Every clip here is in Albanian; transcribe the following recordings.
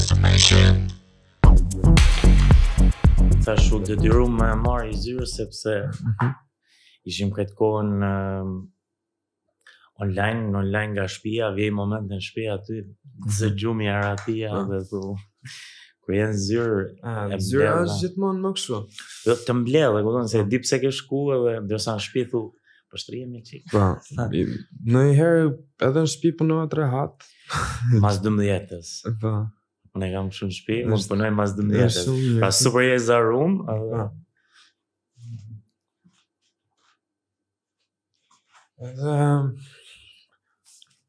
destination. Sa shu dyru me marrë i zyru sepse mhm. ishim këtë kohën ehm, online, në online nga shpia, vjej moment në shpia aty, zë mhm. gjumi aratia po. dhe të kër janë zyrë a, e zyrë është gjithmonë më kështu do të mbledh e këtonë se di pse ke shku edhe ndërsa në shtëpi thu po shtrihemi çik po ndonjëherë edhe në shtëpi punova të rehat mas 12-s po ne kam kështu në shtëpi, mund të punoj mas 12. Pas super je zarum. Ah. Edhe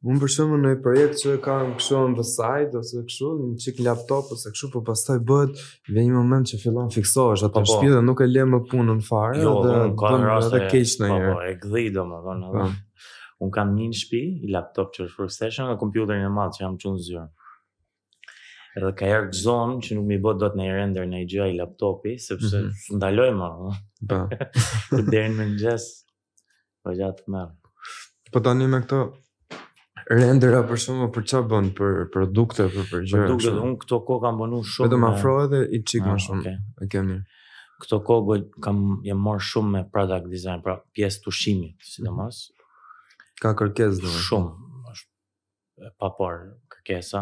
Unë përshëmë në projekt që kam këshu në the side, ose këshu në qik laptop, ose këshu, për po pastaj bëhet, vjen një moment që fillon fiksohesh atë po, po. shpi dhe nuk e le më punën fare, jo, dhe bëmë edhe keqë në njërë. E gdhi do më ah. Unë kam një në shpi, i laptop që është workstation, dhe kompjuter një madhë që jam qënë zyrë edhe ka herë zonë që nuk më bë dot në render në gjë ai laptopi sepse mm -hmm. ndaloj më. Po. dhe Të me më ngjas. Po gjatë të Po tani me këto rendera për shume për çfarë bën për produkte për për gjëra. Produkte dhe unë këto kohë kam bënu shumë. Vetëm afro edhe i çik më ah, shumë. Okej. Okay. Kemi këto kohë kam jam marr shumë me product design, pra pjesë tushimi, sidomos. Mm -hmm. Ka kërkesë shumë është e kërkesa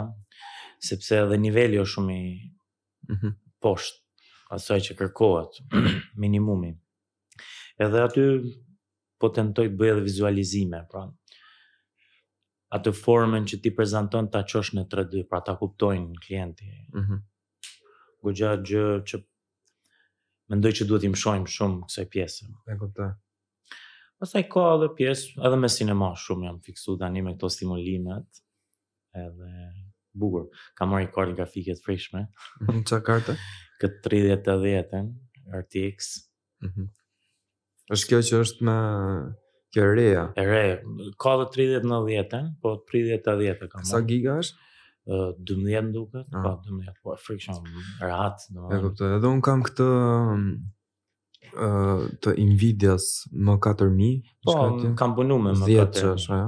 sepse edhe niveli është shumë i mm -hmm. poshtë asaj që kërkohet minimumi. Edhe aty po tentoj të bëj edhe vizualizime, pra atë formën që ti prezanton ta qosh në 3D, pra ta kuptojnë klienti. Mm -hmm. Gjë gjë që mendoj që duhet i mshojmë shumë kësaj pjese. E kuptoj. Pastaj ka edhe pjesë, edhe me sinema shumë jam fiksuar tani me këto stimulimet edhe bukur. Ka marrë kartë grafike të freshme. Në mhm, çfarë Këtë 30 të 10-ën, RTX. Mhm. Mm është kjo që është me kjo e reja. E re, ka dhe 30 10-ën, po 30 të 10-ën ka marrë. Sa giga është? 12 duket, ah. po 12, po friction rahat, domethënë. E kuptoj. Edhe un kam këtë uh, të Nvidia's M4000, po, kam punu me M4000. Po.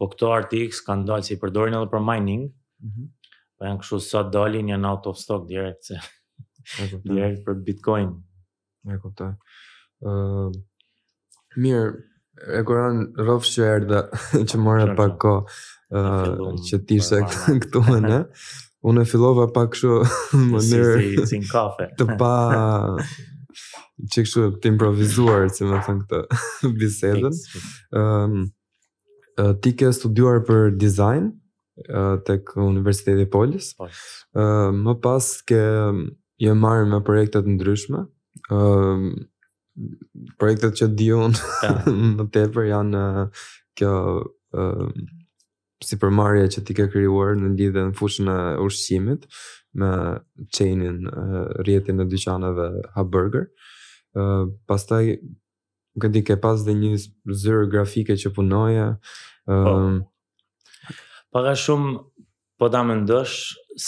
po këto RTX kanë dalë i përdorin edhe për mining, Mhm. Po janë kështu sa dalin janë out of stock direkt se. direkt për Bitcoin. E kuptoj. Ëh uh, mirë, e kuran rrofsh që erdha që morë pak kohë ëh që ti ishe këtu ne. Unë fillova pak kështu në mënyrë si në kafe. të pa që kështu të improvizuar, si me thënë këtë bisedën. Um, ti ke studuar për design, mm të i po. e Pollis. Më pas ke jë marrë me projekte të ndryshme, projektet që di unë në tepër janë kjo si për që ti ke kryuar në lidhje në fushën e ushqimit me chainin, rjetin e ha burger. hamburger. Pastaj, këti ke pas dhe një zërë grafike që punoja, para shumë po ta mendosh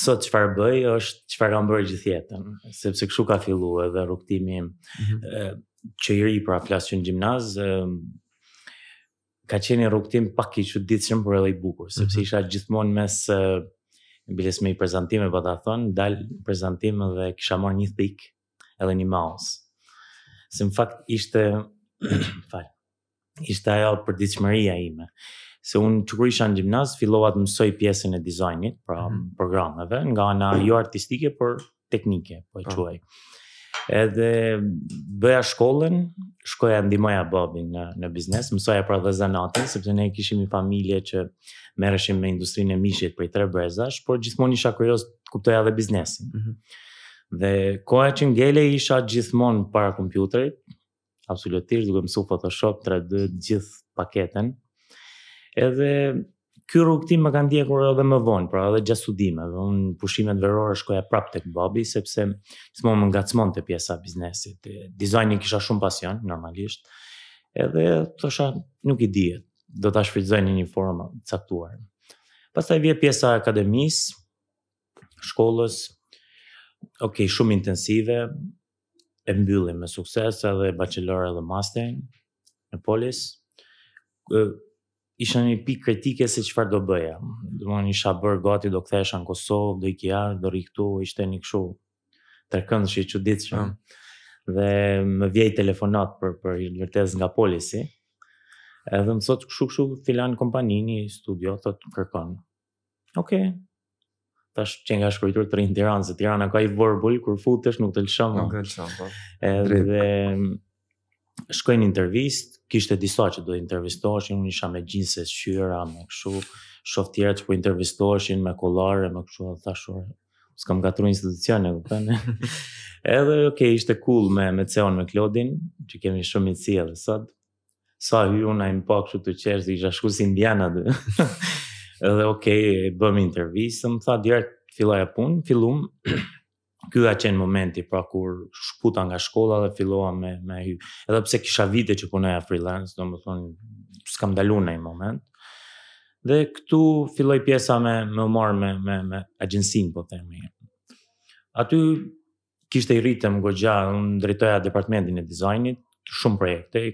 sot çfarë bëj është çfarë kam bërë gjithë jetën, sepse kështu ka filluar edhe rrugtimi im. Mm -hmm. që i ri pra flasë në gjimnaz, ka qenë një rrugtim pak i çuditshëm ditëshëm, por edhe i bukur, sepse mhm. isha gjithmonë mes e, me i prezentime, po ta thonë, dalë prezentime dhe kisha marr një thik, edhe një maus. Se në fakt ishte, falë, ishte ajo për ditëshmëria ime se unë që kur isha në gjimnaz, fillova të mësoj pjesën e dizajnit, pra mm. programeve, nga ana jo artistike, por teknike, po e pra. quaj. Edhe bëja shkollën, shkoja ndimoja babin në, në biznes, mësoja pra dhe zanatin, sepse ne kishim i familje që mereshim me industrinë e mishit për i tre brezash, por gjithmonë isha kurios të kuptoja dhe biznesin. Mm -hmm. Dhe koha që ngele isha gjithmonë para kompjuterit, absolutisht duke mësu Photoshop 3D gjithë paketen, Edhe ky rrugtim më ka ndjekur edhe më vonë, pra edhe gjatë studimeve. Unë pushimet verore shkoja prapë tek babi sepse s'më më ngacmonte pjesa e biznesit. Dizajni kisha shumë pasion normalisht. Edhe thosha nuk i dihet, do ta shfrytëzoj në një formë të caktuar. Pastaj vjen pjesa e akademisë, shkollës. Ok, shumë intensive. E mbyllim me sukses edhe bachelor edhe master në polis isha një pikë kritike se çfarë do bëja. Do të isha bërë gati do kthesha në Kosovë, do ikja, do rri këtu, ishte një kështu tërkëndshi i çuditshëm. Mm. Dhe më vjej telefonat për për vërtet nga polisi. Edhe më thotë kështu kështu filan kompanini studio thotë kërkon. Okej. Okay. Tash që nga shkritur të rinë Tiranë, se Tirana ka i vërbul, kur futesh nuk të lëshëmë. Nuk të lëshëmë, po. Edhe, shkojnë intervistë, kishte disa që do intervistoheshin, unë isha me gjinse shqyra, me këshu, shof tjera që po intervistoheshin me kolare, me këshu, dhe thashu, s'kam gatru institucion, e këpën, edhe, oke, okay, ishte cool me, me Ceon, me Klodin, që kemi shumë i cia dhe sot, sa hy unë a pak këshu të qesh, dhe isha shku si indiana dhe, edhe, oke, okay, bëm intervistë, më tha, direkt, fillaj e punë, fillum, Ky ka qenë momenti pra kur shkuta nga shkolla dhe fillova me me hy. Edhe pse kisha vite që punoja freelance, domethënë s'kam dalur në ai moment. Dhe këtu filloi pjesa me me u marr me me me agjencinë po them. Aty kishte i rritëm gogja, unë drejtoja departamentin e dizajnit, shumë projekte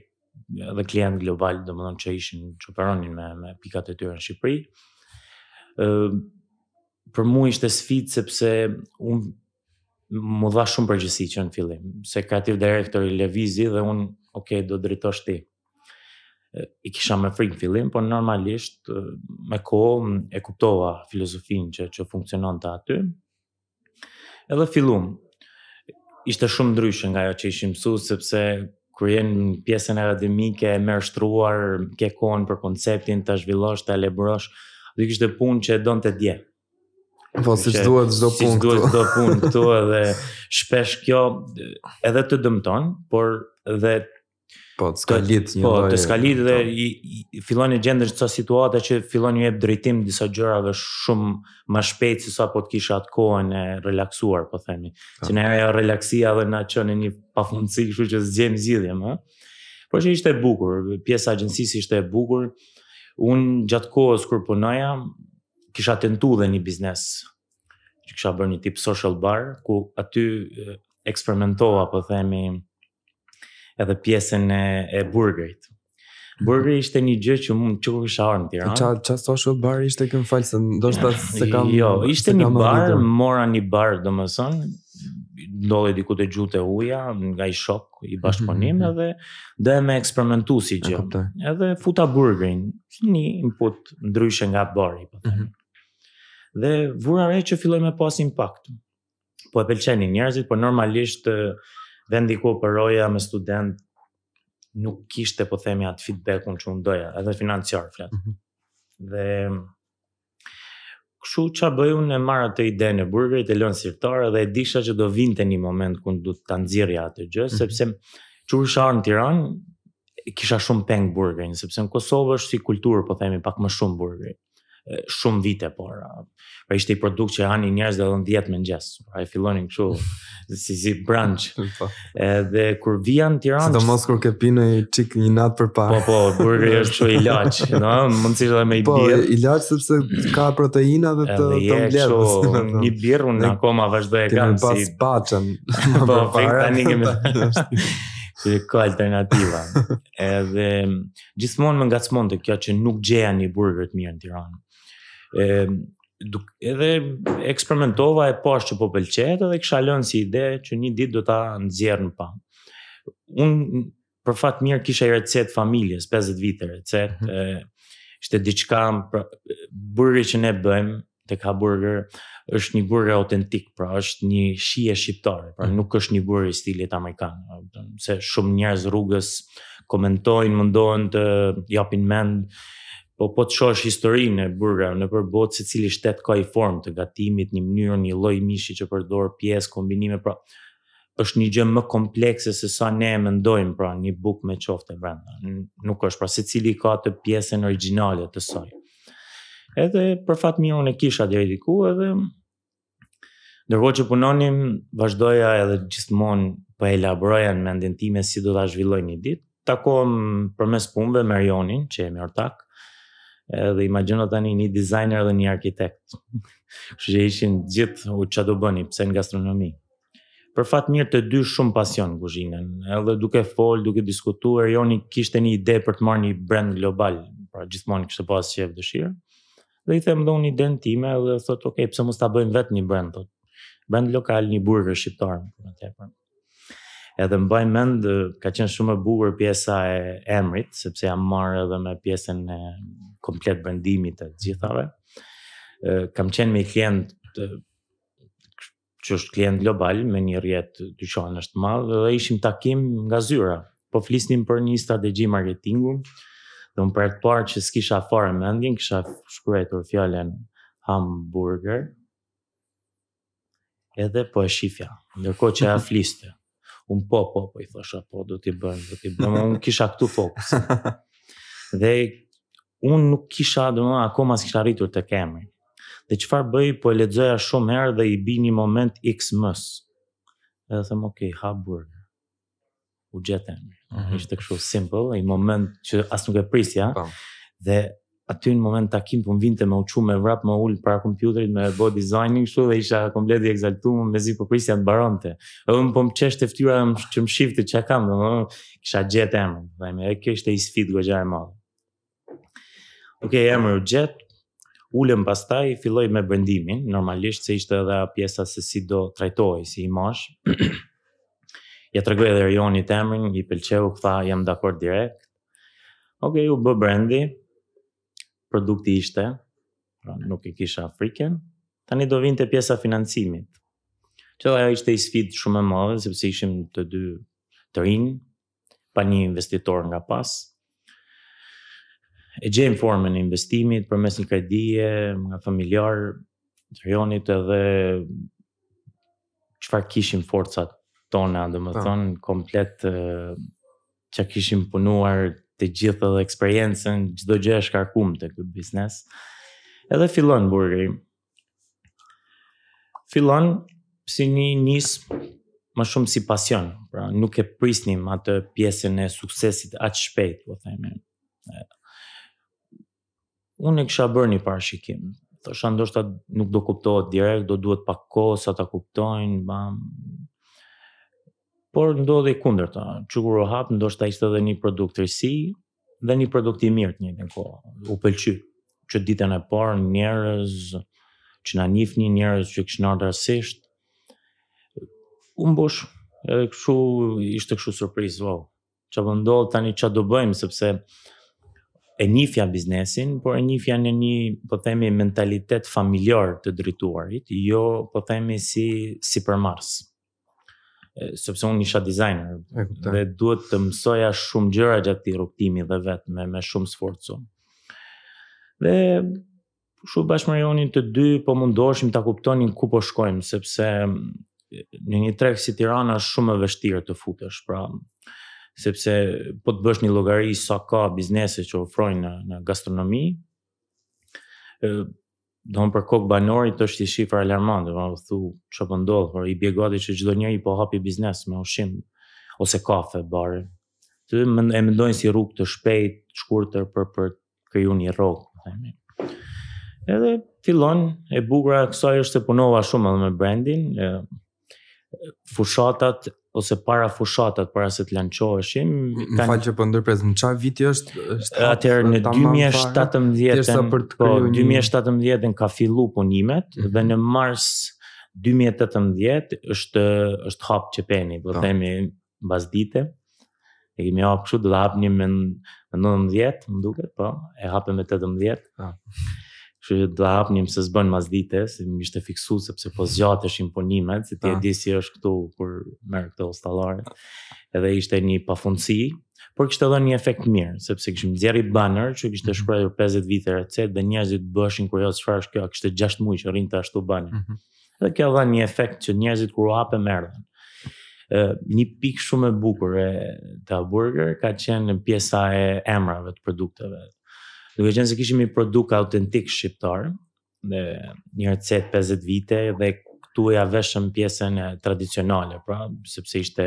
dhe klient global, domethënë që ishin që operonin me me pikat e tyre në Shqipëri. ë Për mu ishte sfit sepse unë më dha shumë përgjësi që në fillim, se kreativ direktor i Levizi dhe unë, ok, do drito ti. I kisha me frikë në fillim, por normalisht me kohë e kuptova filozofin që, që funksionon të aty. Edhe fillum, ishte shumë ndryshë nga jo që ishim mësu, sepse kur jen pjesën akademike e merë shtruar, ke kohën për konceptin, të zhvillosh, të alebrosh, dhe kishte punë që e donë të djetë Po, si që duhet zdo këtu. Si duhet zdo këtu edhe shpesh kjo edhe të dëmton, por dhe... Po, të skalit një Po, të skalit dhe i, i, fillon një gjendër që situata që fillon një e drejtim disa gjërave shumë ma shpejt si sa po të kisha atë kohën e relaksuar, po themi. Ta. Po. Që në e relaksia dhe në që në një pafundësik, shu që zgjem zidhjem, ha? Por që ishte bukur, pjesa agjensisi ishte bukur. Unë gjatë kohës kur punoja, kisha tentu dhe një biznes që kisha bërë një tip social bar ku aty eksperimentova po themi edhe pjesën e, e burgerit Burgeri ishte një gjë që mund të kur ar në Tiranë. Ça ça social bar ishte kë false, ndoshta se kam Jo, ishte një bar, mora një bar domethënë, ndodhe diku te gjute uja nga i shok i bashkëpunim mm -hmm. edhe do e më eksperimentu si gjë. Edhe futa burgerin, një input ndryshe nga bari po them. Mm -hmm dhe vura re që filloi me pas impakt. Po e pëlqenin njerëzit, por normalisht vendi ku operoja me student nuk kishte po themi atë feedbackun që un doja, edhe financiar flet. Mm -hmm. Dhe kshu ça bëj unë marr atë idenë e burgerit e lën sirtare dhe e disha që do vinte një moment ku do ta nxjerrja atë gjë, mm -hmm. sepse çurshar në Tiranë kisha shumë peng burgerin, sepse në Kosovë është si kulturë, po themi pak më shumë burgerin shumë vite, por pra ishte i produkt që hanin njerëz dhe dhënë dhjetë me njës, pra e fillonin këshu, si si brunch, po. dhe kur vijan në Tiran... Së mos kur ke pinë i qik një natë për pa Po, po, burgeri është shu i laq, no? mund si dhe me i birë. Po, i laq sepse ka proteina dhe të mbjerë. Edhe je këshu, po. një birë unë në koma vazhdo e kam si... pas pachen, Po, fejtë të një kemi... Që ka alternativa. Edhe gjithmonë më ngacmonte kjo që nuk gjeja një burger të mirë në Tiranë e, duk, edhe eksperimentova e poshtë që po pëlqet edhe kisha lënë si ide që një ditë do ta nxjerr në pa. Un për fat mirë kisha i recet familjes 50 vite recet. Mm -hmm. Ishte diçka pra, burgeri që ne bëjmë te ka burger është një burger autentik, pra është një shije shqiptare, pra mhm. nuk është një burger i stilit amerikan, se shumë njerëz rrugës komentojnë, mundohen të japin mend, po po të shohësh historinë e burra në për botë se cili shtet ka i formë të gatimit në mënyrë një lloj mishi që përdor pjesë kombinime pra është një gjë më komplekse se sa ne e mendojmë pra një buk me qofte brenda nuk është pra se cili ka të pjesën origjinale të saj edhe për fatë mirë unë kisha deri diku edhe ndërkohë që punonim vazhdoja edhe gjithmonë po elaboroja në mendin time si do ta zhvilloj një ditë takom përmes punve me Rionin që jemi ortak edhe imagjino tani një designer dhe një arkitekt. Kështu që ishin gjithë u çfarë do bëni pse në gastronomi. Për fat mirë të dy shumë pasion kuzhinën, edhe duke fol, duke diskutuar, joni kishte një ide për të marrë një brand global, pra gjithmonë kishte pas shef dëshirë. Dhe i them dhe unë idenë time dhe thot, ok, pëse mos ta bëjmë vetë një brand, thot. brand lokal, një burger shqiptar, për në tepër. Edhe më bëjmë mend, ka qenë shumë e bugur pjesa e emrit, sepse jam marrë edhe me pjesën e komplet brendimi të gjithave. Kam qenë me i klient të që është klient global me një rjetë të është madhë, dhe ishim takim nga zyra, po flisnim për një strategji marketingu, dhe më për të parë që s'kisha farë më ndin, kisha shkruaj fjallën hamburger, edhe po e shifja, ndërko që e fliste, unë po, po, po, i thosha, po, do t'i bënë, do t'i bëm, unë kisha këtu fokus. Dhe unë nuk kisha do më akoma s'kisha rritur të kemi. Dhe qëfar farë bëj, po e ledzoja shumë herë dhe i bi një moment x mës. E dhe thëmë, okej, okay, ha burë, u gjetën. Mm -hmm. të këshu simple, e i moment që asë nuk e prisja, Pa. Po. Dhe aty në moment të akim, po më vinte me uqu, me vrap, më ullë para kompjuterit, me bo designing, shu, dhe isha komplet i exaltu, me zi po prisja të baronte. E unë po më qesht eftyra, që më shifti që kam, dhe më kësha gjetë emë. Dhe me, e kështë e isfit, e madhe. Ok, e u jet, ulem pastaj, filloj me brendimin, normalisht se ishte edhe pjesa se si do trajtoj, si i mosh. ja të regoj edhe rjoni të emrin, i pëlqeu, këtha, jam dakor direkt. Ok, u bë brendi, produkti ishte, pra nuk i kisha friken, tani do vinte pjesa financimit. Që ajo ishte i sfit shumë e madhe, sepse ishim të dy të rinë, pa një investitor nga pasë, e gjejmë formën e investimit përmes një kredije nga familjar të rionit edhe çfarë kishim forcat tona, domethënë po. komplet çka kishim punuar të gjithë edhe eksperiencën, çdo gjë është karkum te ky biznes. Edhe fillon burri. Fillon si një nisë më shumë si pasion, pra nuk e prisnim atë pjesën e suksesit atë shpejt, po themi unë e kisha bërë një parashikim. Thosha ndoshta nuk do kuptohet direkt, do duhet pak kohë sa ta kuptojnë, bam. Por ndodhi kundërta. Çukur u hap, ndoshta ishte edhe një produkt rrisi dhe një produkt i mirë të njëjtën kohë. U pëlqy që ditën e parë njerëz që na nifnin, njerëz që kishin ardhur rastësisht. U mbush, edhe kështu ishte kështu surprizë, wow. Çfarë do ndodh tani, çfarë do bëjmë sepse e njifja biznesin, por e njifja në një, po themi, mentalitet familjar të drituarit, jo, po themi, si, si për mars. Sëpse unë isha designer, dhe duhet të mësoja shumë gjëra gjatë të rukëtimi dhe vetë me, me shumë sforcu. Dhe shumë bashkëmarionin të dy, po mundoshim të kuptonin ku po shkojmë, sepse mm, në një trek si tirana shumë e vështirë të futesh, pra sepse po të bësh një llogari sa ka biznese që ofrojnë në, në gastronomi, ë don për kok banorit është i shifër alarmante, do të thu çfarë po ndodh, por i bie gati që çdo njeri po hapi biznes me ushim ose kafe bare. Të më, e mendojnë si rrugë të shpejtë, të shkurtër për për të krijuar një rrogë, themi. Edhe fillon e bukura kësaj është se punova shumë edhe me brandin, e, fushatat ose para fushatat para se të lançoheshin. Në kanë... falë që po ndërpres, në çfarë viti është? është në 2017 në po 2017-ën ka fillu punimet mm -hmm. dhe në mars 2018 është është hap çepeni, po, po themi mbas dite. E kemi hapë kështu, do hapë një me 19, më duket, po, e hapëm me 18. Ta. Po. Kështu që do hapnim se s'bën mas dite, se më ishte fiksu sepse po zgjat është imponimet, se ti e po. di si është këtu kur merr këto ostallare. Edhe ishte një pafundsi, por kështë edhe një efekt mirë, sepse kishim nxjerrë i banner që kishte mhm. shkruar 50 vite recet dhe njerëzit bëshin kurioz çfarë është kjo, kishte 6 muaj që rrinte ashtu bani. edhe mhm. kjo dha një efekt që njerëzit kur u hapën e një pikë shumë e bukur e ta burger ka qenë pjesa e emrave të produkteve duke qenë se kishim një produkt autentik shqiptar, me një recet 50 vite dhe këtu e aveshëm pjesën e tradicionale, pra, sepse ishte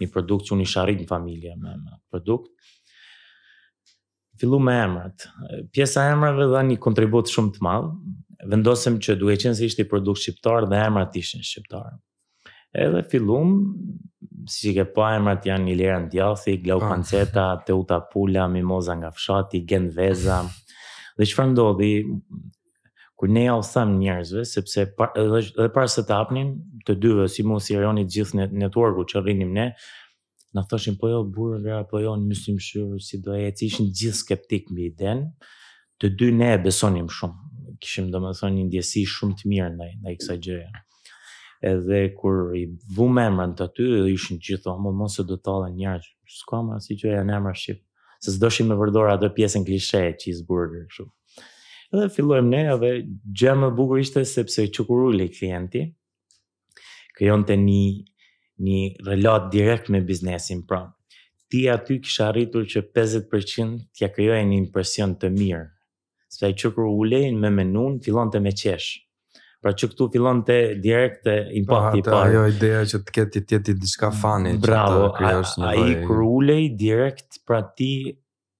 një produkt që unë isha rritë në familje me, me produkt. Fillu me emrat. Pjesa emrave dha një kontribut shumë të madhë. Vendosëm që duke qenë se ishte i produkt shqiptar dhe emrat ishin shqiptarë. Edhe fillum, si që ke pa emrat janë Ilera Ndjathi, Glau ah. Panceta, Teuta Pula, Mimoza nga fshati, Gen Veza. dhe që ndodhi, kur ne ja u thëm njerëzve, sepse par, edhe, edhe parë se të apnin, të dyve, si mu si rejonit gjithë të networku që rrinim ne, në thëshin po jo burë, po jo në mësim shurë, si do e, që ishin gjithë skeptik mbi den, të dy ne e besonim shumë, kishim do më thonë një ndjesi shumë të mirë në i kësaj gjëja edhe kur i vu mëmrën të aty, dhe ishën gjithë, o më mund se do të tala njërë, që s'ka më si që e janë emra shqipë, se s'doshim me vërdora atë pjesën klishe, që i zburë, shumë. Edhe fillojmë ne, edhe gjë më bukur ishte, sepse i klienti, krijonte të një, një relat direkt me biznesin, pra, ti aty kisha arritur që 50% tja kërjojnë një impresion të mirë, sepse i ulejnë me menun, fillon me qeshë, Pra që këtu fillon të direkt të impakti pa, po, parë. Ajo ideja që të ketë të jetë diçka fani. Bravo, a i kër ulej direkt, pra ti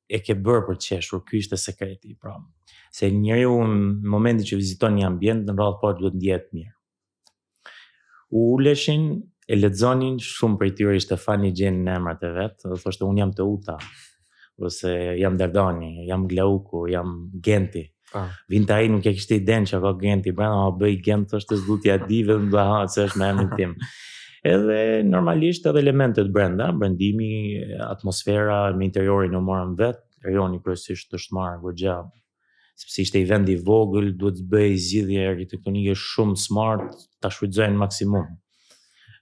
e ke bërë për të qeshur, kjo ishte sekreti, pra. Se njëri unë, në momentin që viziton një ambient, në rrallë parë duhet djetë mirë. U uleshin, e ledzonin, shumë për i tyre ishte fani gjenë në emrat e vetë, dhe thoshtë unë jam të uta, ose jam dardani, jam glauku, jam genti. Ah. Vinë nuk e kishte i denë që ka genti, brenda ma bëj gent të shtë zdu di dhe më dhe ha, që është në emrin tim. Edhe normalisht edhe elementet brenda, brendimi, atmosfera, me interiori në morën vetë, rioni kërësisht të shtëmarë, gëgja, sepse ishte i vendi vogël, duhet të bëj zgjidhje arkitektonike shumë smart, ta shfrytëzojnë maksimum.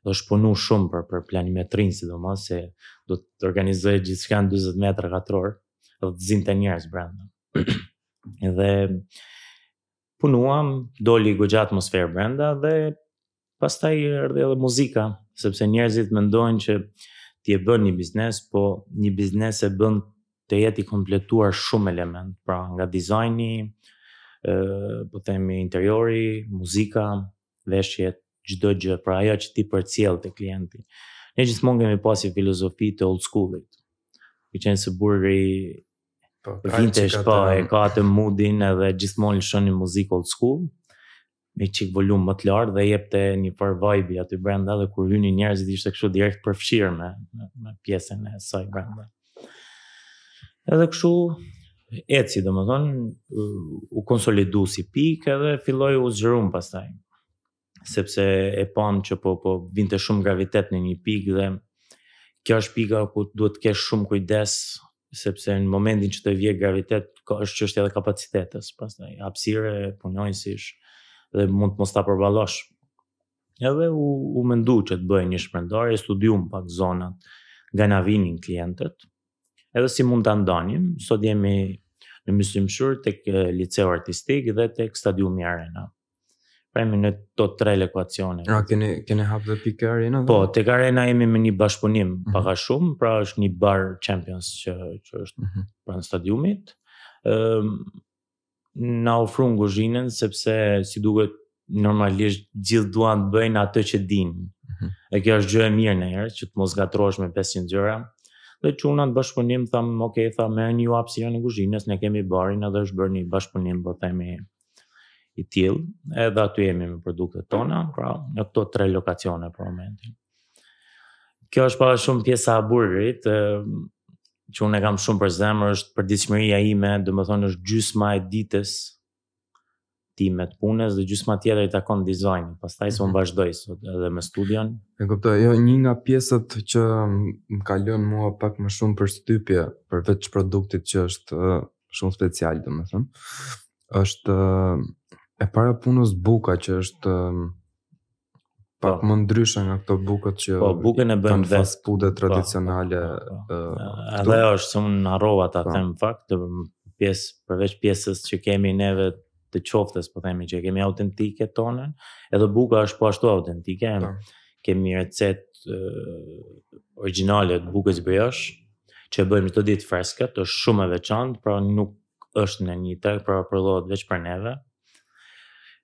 Do shpunu shumë për për planimetrin, sidomos se do të organizojë gjithçka në 40 metrë katror, do të zinte njerëz brenda. dhe punuam, doli gogja atmosferë brenda dhe pastaj erdhi edhe muzika, sepse njerëzit mendojnë që ti e bën një biznes, po një biznes e bën të jetë i kompletuar shumë element, pra nga dizajni, ë, po themi interiori, muzika, veshjet, çdo gjë, pra ajo që ti përcjell te klienti. Ne gjithmonë kemi pasi filozofi të old school-it. Që qenë se burri vintesh po, po e ka atë moodin edhe gjithmonë një muzik old school me çik volum më të lartë dhe jepte një far vibe aty brenda dhe kur hynin njerëzit ishte kështu direkt përfshirë me me pjesën e saj brenda. Edhe kështu eci domethën u konsolidu si pikë edhe filloi u zgjerum pastaj. Sepse e pam që po po vinte shumë gravitet në një pikë dhe kjo është pika ku duhet të kesh shumë kujdes sepse në momentin që të vje gravitet, është që është edhe kapacitetës, pas të apsire, si dhe mund të mos ta përballosh. Edhe u, u që të bëjë një shpërndar, e studium pak zonat, nga në vinin klientët, edhe si mund të ndonim, sot jemi në mësimëshur të këtë liceo artistik dhe të këtë stadium arena premë në to tre lekuacione. A, keni keni hapë dhe pick Arena dhe? Po, tek arena jemi me një bashpunim mm -hmm. pak a shumë, pra është një bar Champions që që është mm -hmm. pranë stadiumit. Ëm um, na ofruan kuzhinën sepse si duket normalisht gjithë duan të bëjnë atë që dinë. Mm -hmm. E kjo është gjë e mirë në herë që të mos gatrohesh me 500 gjëra. Dhe çuna të bashpunim tham, okay, tham, me një hapësirë në kuzhinën, ne kemi barin edhe është bërë një bashpunim, po themi. Mm -hmm i tillë, edhe aty jemi me produktet tona, pra në këto tre lokacione për momentin. Kjo është pa shumë pjesa e burrit, ë që unë e kam shumë për zemër, është për ime, dhe thonë është gjysma e ditës ti të punës dhe gjysma tjetër i takon dizajnit, pas taj se unë mhm. vazhdoj sot edhe me studion. E kuptoj, jo, një nga pjesët që më kalion mua pak më shumë për shtypje, për produktit që është shumë special, dhe thonë, është E para punës buka që është pa. Ehm, pak po. më ndryshe nga këto bukët që po, bukën e bën fast food tradicionale. Po, po, edhe ajo është unë harrova ta them fakt, të pjesë përveç pjesës që kemi neve të qoftës, po themi që kemi autentike tonën, edhe buka është po ashtu autentike. Kemi recetë origjinale të bukës brioshe që e bëjmë çdo ditë freskët, është shumë e veçantë, pra nuk është në një tek, pra prodhohet veç për neve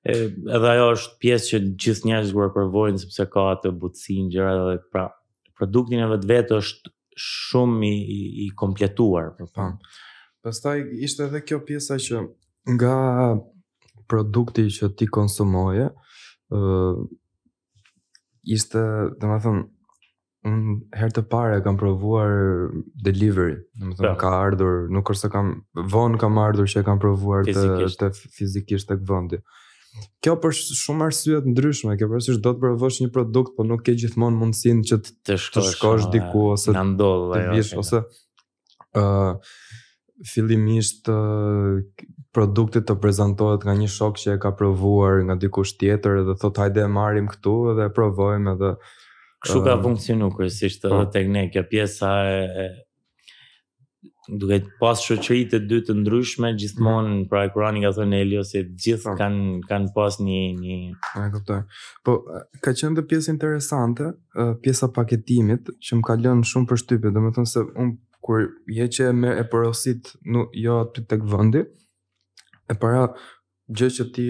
edhe ajo është pjesë që gjithë njerëzit kur përvojnë sepse ka atë butësinë gjëra dhe pra produkti në vetvete është shumë i, i, i kompletuar për pa. Po. Pastaj ishte edhe kjo pjesa që nga produkti që ti konsumoje, ë uh, ishte, domethënë, un herë të parë kam provuar delivery, domethënë po. ka ardhur, nuk është se kam vonë kam ardhur që e kam provuar të, të fizikisht tek vendi. Kjo për shumë arsye të ndryshme, kjo për do të provosh një produkt, po nuk ke gjithmonë mundësinë që të të shkosh, shkosh diku ose të ndodh ajo. Të bish ose ë uh, fillimisht uh, produktet të prezantohet nga një shok që e ka provuar nga dikush tjetër dhe thot hajde e marrim këtu dhe e provojmë edhe kështu ka funksionuar kryesisht edhe tek ne kjo pjesa e, e duke pas shoqëri të dy të ndryshme gjithmonë mm. pra Kurani ka thënë Elio se të gjithë mm. kanë kanë pas një një e kuptoj. Po ka qenë një pjesë interesante, pjesa paketimit që më ka lënë shumë përshtypje, domethënë se un kur je që e merr e porosit nuk jo aty tek vendi e para gjë që ti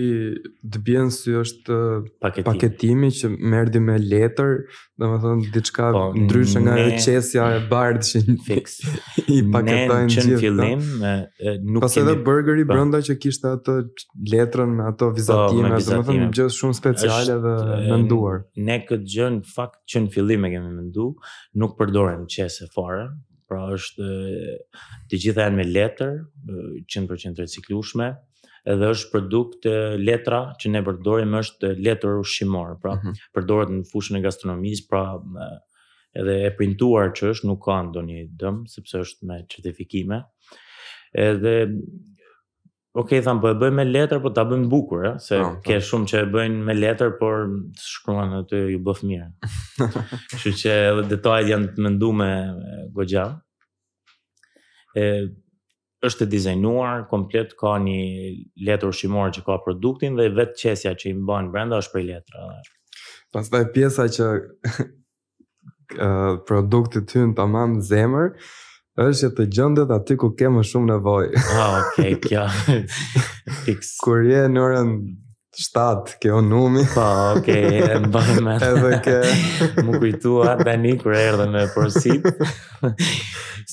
të bjenë si është paketimi, paketimi që merdi me letër, dhe më thënë, diçka po, ndryshë nga e qesja e bardë që fix. i paketojnë gjithë. në qënë fillim, nuk Pas edhe burgeri po, brënda që kishtë ato letrën me ato po, vizatime, po, dhe më thënë, gjë shumë speciale dhe dhe menduar. Ne këtë gjë në fakt që në fillim e kemi mëndu, nuk përdorem qese fare, pra është të gjitha janë me letër, 100% recikluhshme, edhe është produkt letra që ne përdorim është letër ushqimor, pra mm -hmm. përdoret në fushën e gastronomisë, pra edhe e printuar që është nuk ka ndonjë dëm sepse është me certifikime. Edhe Ok, thamë, po e bëjmë me letër, po ta bëjmë bukur, eh? se no, po, po. ke shumë që e bëjnë me letër, por të shkruan e të ju bëf mirë. Shë që edhe detajt janë të mëndu me gogja është e dizajnuar komplet ka një letër ushqimore që ka produktin dhe vetë qesja që i bën brenda është për letra. Pastaj pjesa që ë uh, produkti të tamam zemër është që të gjendet aty ku ke më shumë nevojë. Ah, okay, kjo. Fix. Kur je në orën shtatë ke u numi. Po, okay, e bën më. Edhe që më kujtoa tani kur erdhëm në Porosit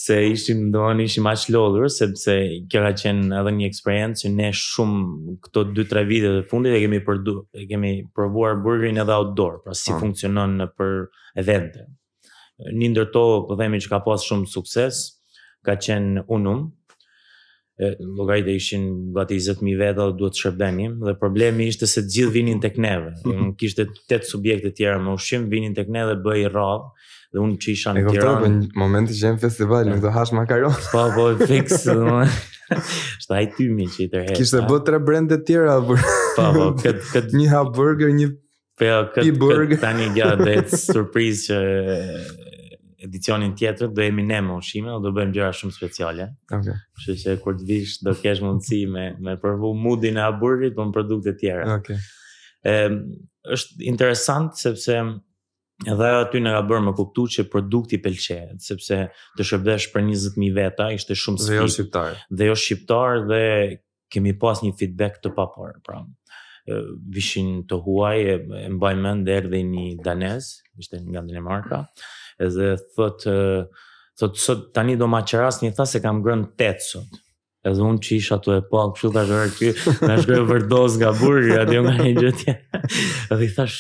se ishim doani ishim aq lodhur sepse kjo ka qenë edhe një eksperiencë që ne shumë këto 2-3 vite të fundit e kemi për e kemi provuar burgerin edhe outdoor, pra si ah. funksionon në për evente. Ni ndërto po themi që ka pas shumë sukses, ka qenë unum, llogaritë ishin gati 20000 veta dhe duhet të shërbenim dhe problemi ishte se të gjithë vinin tek këneve Unë kishte tet subjekte tjera me ushqim, vinin tek ne dhe bëi rradh dhe unë që isha në tjera E kuptoj në po momenti që jam festival, nuk të hash makaron. Po, po, fix. Është ty mi që i Kishte bë tre brende tjera për. Po, po, po një hamburger, një Po, jo, kët, kët tani gjatë dhe surpriz që edicionin tjetër do jemi ne me ushime, do bëjmë gjëra shumë speciale. Okej. Okay. Kështu që kur të vish do kesh mundësi me me provu mudin e aburrit po me produkte tjera. Okej. Okay. Ëm është interesant sepse edhe aty në ka bërë më kuptu që produkti pëlqehet, sepse të shërbesh për 20.000 veta, ishte shumë sfit. Dhe jo shqiptar. Dhe jo shqiptar dhe kemi pas një feedback të papar. Pra vishin të huaj, e, e mbaj mend dhe erdhe një danez, ishte nga Danemarka, dhe thot, thot, sot tani do ma qeras një tha se kam grën 8 sot edhe unë që isha të e po, në këshu të ashtë rërë kjo, në ashtë kjo vërdoz nga burri, adjo nga një gjëtja. Edhe i thash,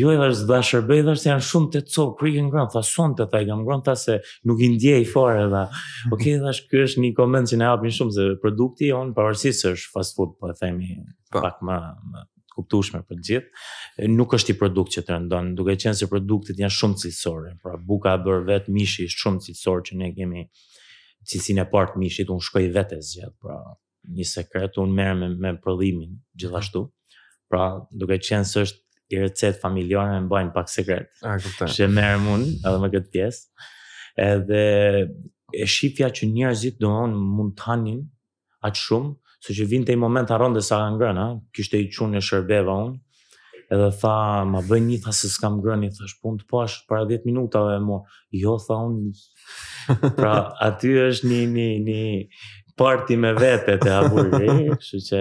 jo e dhash dha shërbe, i thash janë shumë të co, kri kënë gronë, thash sonë të thaj, kënë gronë, thash se nuk i ndje i fare, dhe, oke, okay, thash kjo është një komend që ne apin shumë, se produkti, onë pavarësisë është fast food, po e themi pa. Po. pak më, më kuptueshme për të gjithë, nuk është i produkt që të rëndon, duke qenë se produktet janë shumë cilësore, pra buka bër vet mishi shumë cilësor që ne kemi cilësinë e parë të mishit un shkoj vetë zgjat. Pra, një sekret un merr me me prodhimin gjithashtu. Pra, duke qenë se është i recet familjare më bajnë pak sekret. A, këpëtë. Shë merë mund, edhe me këtë pjesë. Edhe e shifja që njerëzit do mund të hanin atë shumë, se që vinte të i moment të sa nga ngrëna, kështë e i çunë shërbeva unë, edhe tha, ma bëj një, tha, se s'kam grëni, tha, shpun të pash, para 10 minutave, mo, jo, tha, unë, pra, aty është një, një, një, parti me vete të aburri, shu që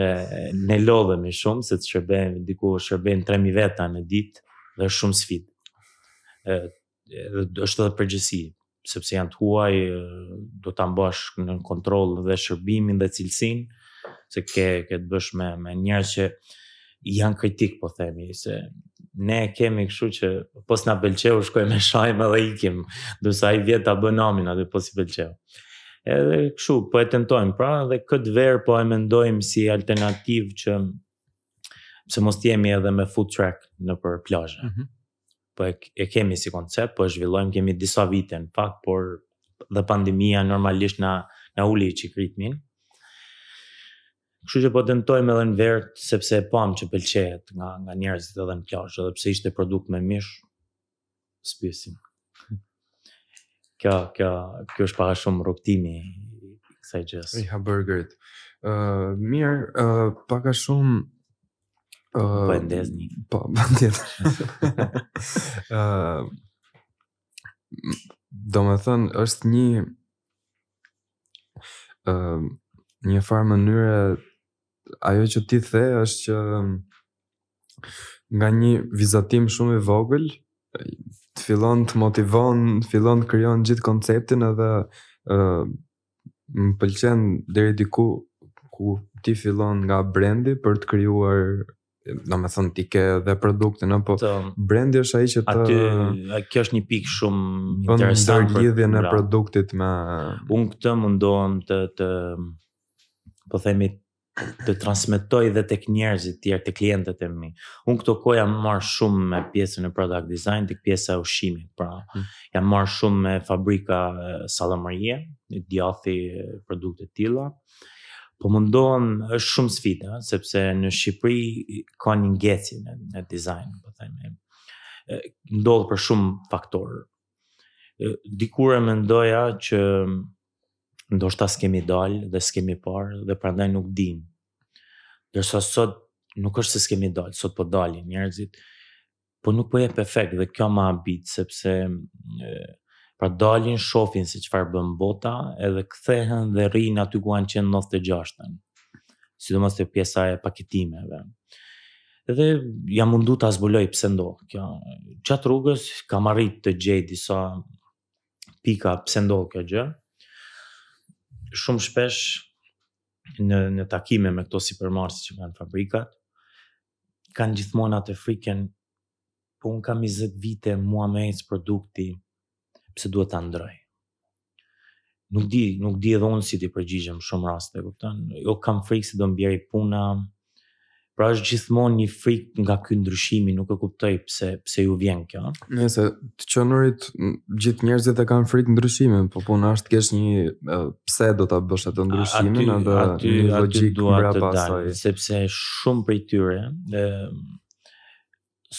ne lodhemi shumë, se të shërbejmë, diku shërbejmë 3.000 veta në ditë, dhe shumë sfit. E, dhe është edhe përgjësi, sepse janë të huaj, do të ambash në kontrol dhe shërbimin dhe cilësin, se ke, ke të bësh me, me njërë që, janë kritik po themi se ne kemi kështu që pos na pëlqeu shkojmë e shajm edhe ikim do sa i vjet ta bën namin aty pos i pëlqeu edhe kështu po e tentojmë pra edhe këtë ver po e mendojmë si alternativë që pse mos të jemi edhe me food truck në për plazhe mm -hmm. po e, e, kemi si koncept po e zhvillojmë kemi disa vite në fakt por dhe pandemia normalisht na na uli çikritmin ë Kështu që po dëntojmë edhe në vertë, sepse e pam që pëlqejet nga, nga njerëzit edhe në plash, edhe pse ishte produkt me mish, s'pysim. Kjo, kjo, kjo është para shumë rukëtimi kësaj gjësë. I ha burgerit. Uh, mirë, uh, paka shumë... Uh, po e ndezni. Po, po ndezni. uh, do me thënë, është një... Uh, një farë mënyre ajo që ti the është që um, nga një vizatim shumë i vogël të fillon të motivon, të fillon të krijon gjithë konceptin edhe ë uh, më pëlqen deri diku ku ti fillon nga brendi për të krijuar në më thënë ti ke dhe produktin po brendi është aji që të... Aty, kjo është një pikë shumë për në dërgjidhje në pra. produktit me... Unë këtë mundohem të, të po themi të transmetoj dhe tek njerëzit tjerë, tek klientët e mi. Unë këto kohë jam marr shumë me pjesën e product design, tek pjesa e ushqimit, pra mm. jam marr shumë me fabrika sallamarie, djathi produkte të tilla. Po mundohen është shumë sfida, sepse në Shqipëri ka një ngjecje në, në design, po Ndodh për shumë faktorë. Dikur e mendoja që ndoshta s'kemi dalë dhe s'kemi parë dhe prandaj nuk dimë. Dërsa sot nuk është se s'kemi dalë, sot po dalin njerëzit, po nuk po jep perfekt dhe kjo ma abit, sepse e, pra dalin shofin se qëfar bën bota, edhe këthehen dhe rinë aty ku anë qenë 96-ën, sidomos të pjesa e paketimeve. Edhe jam mundu të azbuloj pëse ndohë kjo. Qatë rrugës kam arrit të gjej disa pika pëse ndohë kjo gjë. Shumë shpesh në në takime me këto supermarkete që kanë fabrikat kanë gjithmonë atë frikën po un kam 20 vite mua me ec produkti pse duhet ta ndroj nuk di nuk di edhe un si ti përgjigjem shumë raste kupton jo kam frikë se do mbieri puna Pra është gjithmonë një frik nga ky ndryshimi, nuk e kuptoj pse pse ju vjen kjo. Nëse të qenurit gjithë njerëzit e kanë frik ndryshimin, po puna është kesh një pse do ta bësh atë ndryshimin, atë aty aty dua të dal, sepse shumë prej tyre ë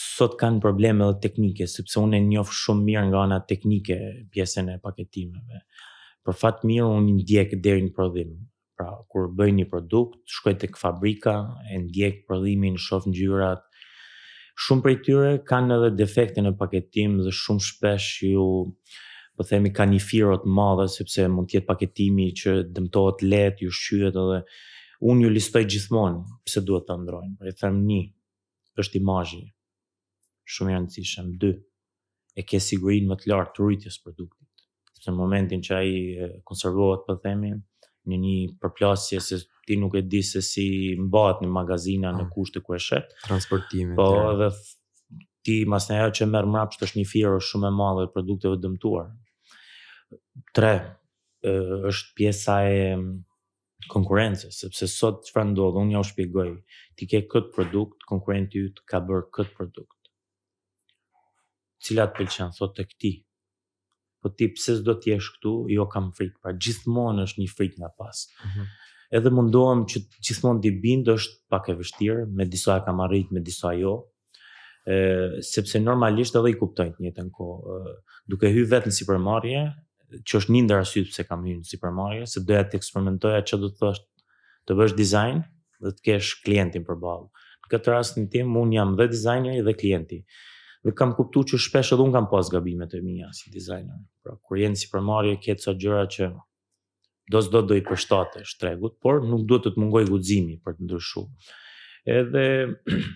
sot kanë probleme edhe teknike, sepse unë e njoh shumë mirë nga ana teknike pjesën e paketimeve. Për fat mirë unë ndjek deri në prodhim, pra kur bëj një produkt, shkoj tek fabrika, e ndjek prodhimin, shoh ngjyrat Shumë për tyre kanë edhe defekte në paketim dhe shumë shpesh ju, po themi, ka një firot madhe, sepse mund tjetë paketimi që dëmtojt let, ju shqyët edhe, unë ju listoj gjithmonë pse duhet të ndrojnë. Për i thërëm, një, është imazhi. shumë i rëndësishëm, dë, e ke sigurin më të lartë të rritjes produktit. Në momentin që ai konservohet, po themi, në një përplasje se ti nuk e di se si mbahet në magazina në ah. kushte ku e shet. Transportimi. Po tjera. edhe ti mas nejo që merr mrapsht është një firë shumë e madhe produkteve të dëmtuar. 3 është pjesa e konkurrencës, sepse sot çfarë ndodh, unë ja u shpjegoj. Ti ke kët produkt, konkurrenti yt ka bër kët produkt. Cilat pëlqen sot tek ti, po ti se do të jesh këtu? Jo kam frikë, pra gjithmonë është një frikë nga pas. Mm -hmm. Edhe mundohem që gjithmonë të bind është pak e vështirë, me disa kam arritë, me disa jo. Ë sepse normalisht edhe i kuptojnë të njëjtën kohë, duke hyrë në si përmarje, që është një ndër arsyet pse kam hyrë si përmarje, se doja të eksperimentoja çka do të thosh të bësh dizajn dhe të kesh klientin përballë. Në këtë rast në tim un jam dhe dizajneri dhe klienti dhe kam kuptuar që shpesh edhe un kam pas gabimet e mia si dizajner. Pra kur jeni si përmarje, ketë sa gjëra që do s'do do i përshtate tregut, por nuk duhet të të mungoj guximi për të ndryshuar. Edhe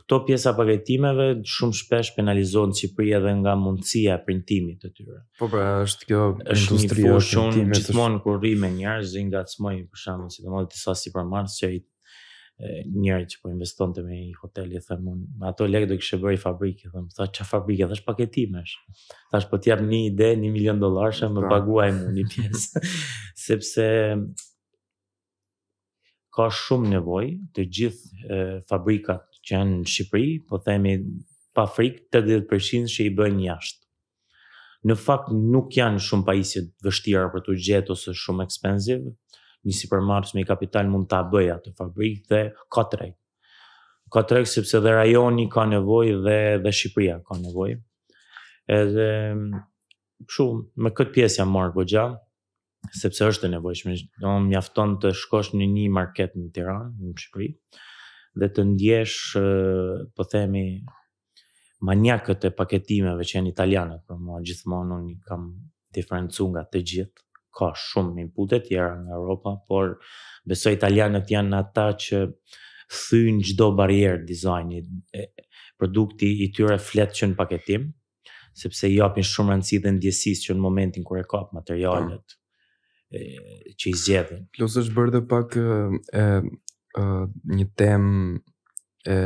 këto pjesa pagajtimeve shumë shpesh penalizohen Çipria dhe nga mundësia e printimit të tyre. Po pra, është kjo është industria e printimit. Është një gjithmonë kur rri me njerëz dhe për shkakun, sidomos disa sipërmarrës që i njëri që po investonte me një hotel i them me ato lekë do kishe bërë i fabrikë them tha ç'a fabrikë thash paketimesh thash po t'jap një ide 1 milion dollarsh më pra. paguaj mua një pjesë sepse ka shumë nevojë të gjithë fabrikat që janë në Shqipëri po themi pa frikë 80% që i bëjnë jashtë në fakt nuk janë shumë pajisje vështira për të gjetë ose shumë ekspensiv, një supermarket me kapital mund ta bëja të fabrikë dhe katre. Katre sepse dhe rajoni ka nevojë dhe dhe Shqipëria ka nevojë. Edhe kështu me këtë pjesë jam marr goxha sepse është e nevojshme. Do mjafton të shkosh në një market në Tiranë, në Shqipëri dhe të ndjesh, po themi, manjakët e paketimeve që janë italianët, por mua gjithmonë unë kam diferencu nga të gjithë, ka shumë input të tjera nga Europa, por besoj italianët janë ata që thynë çdo barrierë dizajnit. Produkti i tyre fletë që në paketim, sepse i japin shumë rëndësi dhe ndjesisë që në momentin kur e kap materialet e, që i zgjedhin. Plus është bërë edhe pak e, e, një temë e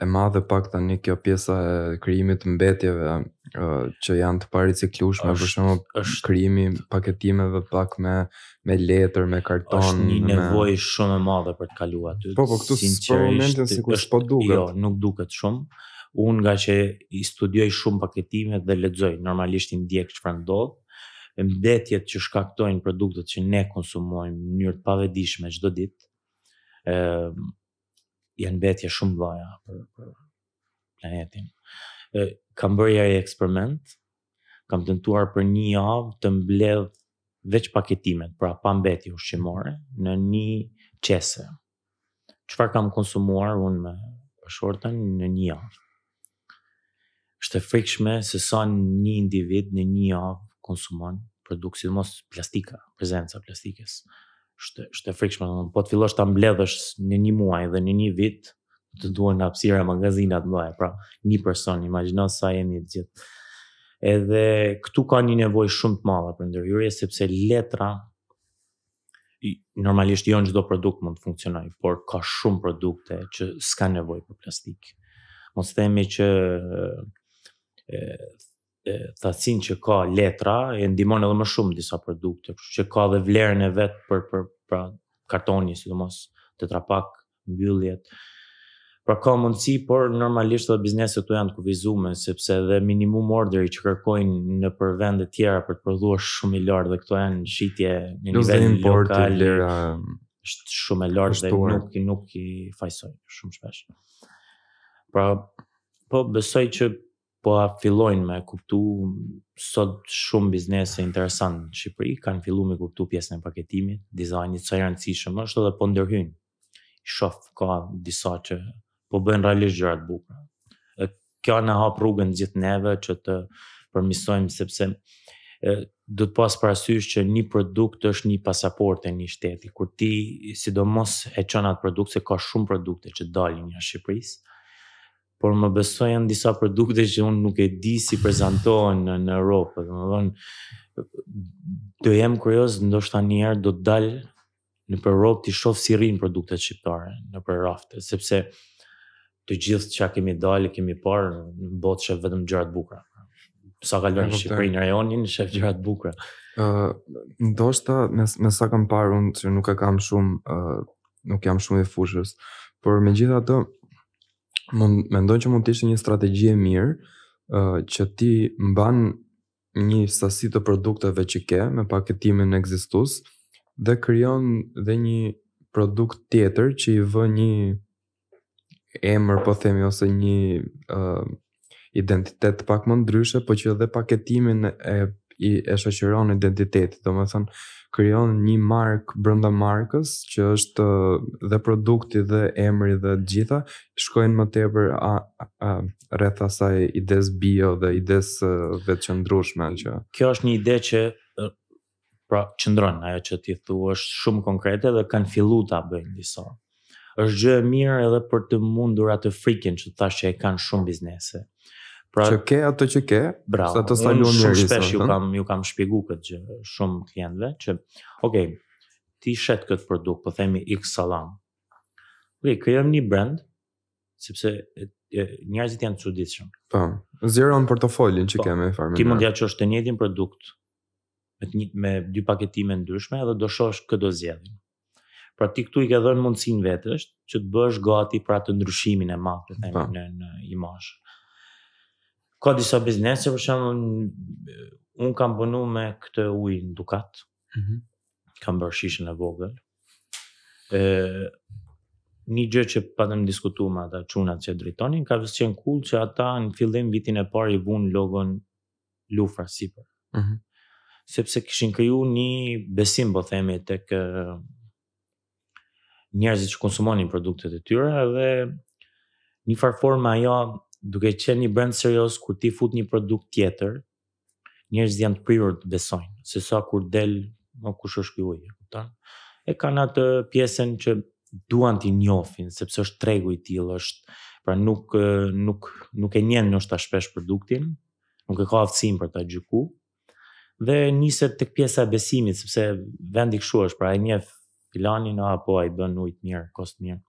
e madhe pak tani kjo pjesa e krijimit të mbetjeve uh, që janë të pariciklueshme për shembull është krijimi paketimeve pak me me letër, me karton, është një me... nevojë shumë e madhe për të kaluar aty. Po, po këtu sinqerisht për momentin sikur s'po duket. Jo, nuk duket shumë. Unë nga që i studioj shumë paketimet dhe lexoj, normalisht i ndjek çfarë ndodh. Mbetjet që shkaktojnë produktet që ne konsumojmë në mënyrë të pavedishme çdo ditë, ë uh, janë betje shumë bloja për, për planetin. E, kam bërë jari eksperiment, kam të nëtuar për një avë të mbledhë veç paketimet, pra pa mbeti ushqimore, në një qese. Qëfar kam konsumuar unë me përshortën në një avë? është e frikshme se sa një individ në një avë konsumon produksit, mos plastika, prezenca plastikës është është e frikshme po të fillosh ta mbledhësh në një muaj dhe në një vit do të duhen nga hapësira magazinat më e pra një person imagjino sa jemi të gjithë edhe këtu ka një nevojë shumë të madhe për ndërhyrje sepse letra normalisht jo çdo produkt mund të funksionoj, por ka shumë produkte që s'ka nevojë për plastik. Mos themi që thasin që ka letra e ndihmon edhe më shumë disa produkte, kështu që ka dhe vlerën e vet për për pra kartoni, sidomos tetrapak mbylljet. Pra ka mundësi, por normalisht edhe bizneset këtu janë të kufizuar sepse edhe minimum orderi që kërkojnë në për vende të tjera për të prodhuar shumë i lartë dhe këto janë shitje në nivel lokal. Në import është shumë e lartë dhe nuk nuk i fajsojnë shumë shpesh. Pra po besoj që po a fillojnë me kuptu sot shumë biznese e interesant në Shqipëri, kanë fillu me kuptu pjesën e paketimit, dizajnit, sa i rëndësishëm është dhe po ndërhyjnë. I shofë ka disa që po bëjnë realisht gjërat bukë. Kjo në hapë rrugën në gjithë neve që të përmisojmë, sepse du të pasë parasysh që një produkt është një pasaport e një shteti, kur ti, sidomos e qënë atë produkt, se ka shumë produkte që dalin një Shqipërisë, por më besoj janë disa produkte që unë nuk e di si prezentohen në, në Europë. Dhe më dhe do jem kurios, ndoshta një herë do të dal në për Europë të shoh si rinë produktet shqiptare në për rafte, sepse të gjithë që a kemi dalë, kemi parë në botë shëfë vetëm gjërat bukra. Sa ka lërë në Shqipëri në rajonin, shef gjërat bukra. Uh, ndoshta, me, me sa kam parë unë që nuk e kam shumë, uh, nuk jam shumë i fushës, por me gjitha të, Mund mendoj që mund të ishte një strategji e mirë uh, që ti mban një sasi të produkteve që ke me paketimin ekzistues dhe krijon dhe një produkt tjetër që i vë një emër po themi ose një uh, identitet pak më ndryshe, por që edhe paketimin e i e shoqëron identitetin, domethënë krijon një markë brenda markës që është dhe produkti dhe emri dhe të gjitha shkojnë më tepër rreth asaj ides bio dhe ides veçëndrushme që kjo është një ide që pra qëndron ajo që ti thua është shumë konkrete dhe kanë filluar ta bëjnë disa është gjë e mirë edhe për të mundur atë frikën që thashë që e kanë shumë biznese. Pra, që ke ato që ke, bravo, sa të salon një rrisë. Shpesh ju kam, ju kam shpigu këtë gjë, shumë klientve, që, okej, okay, ti shetë këtë produkt, po themi X Salam. Okej, kërëm një brand, sepse njerëzit janë të cudit Pa, po, zero në portofollin që pa, po, keme, e farme. Ti mund ja që është të njëtin produkt, me, një, me dy paketime ndryshme, edhe do shosh këtë do zjedhë. Pra ti këtu i ke dhe në mundësin vetështë, që të bësh gati pra të ndryshimin e ma, po themi, po. në, në imashë. Ka disa biznese, për shumë, unë kam bënu me këtë ujë në dukat, mm kam bërë shishën e vogër. Një gjë që patëm diskutu ma dhe qunat që dritonin, ka vështë qenë kul që ata në fillim vitin e parë i vun logon Lufra Sipër. Mm -hmm. Sepse këshin këju një besim, po themi, të kë njerëzit që konsumonin produktet e tyre, dhe një farforma ajo duke qenë një brand serioz kur ti fut një produkt tjetër, njerëzit janë të prirur të besojnë, se sa kur del, nuk kush është ky uji, e kupton? E kanë atë pjesën që duan ti njohin, sepse është tregu i tij, është, pra nuk nuk nuk e njeh ndoshta shpesh produktin, nuk e ka aftësinë për ta gjyku. Dhe niset tek pjesa e besimit, sepse vendi kshu është, pra ai njeh filanin apo ai bën ujë të mirë, kost mirë.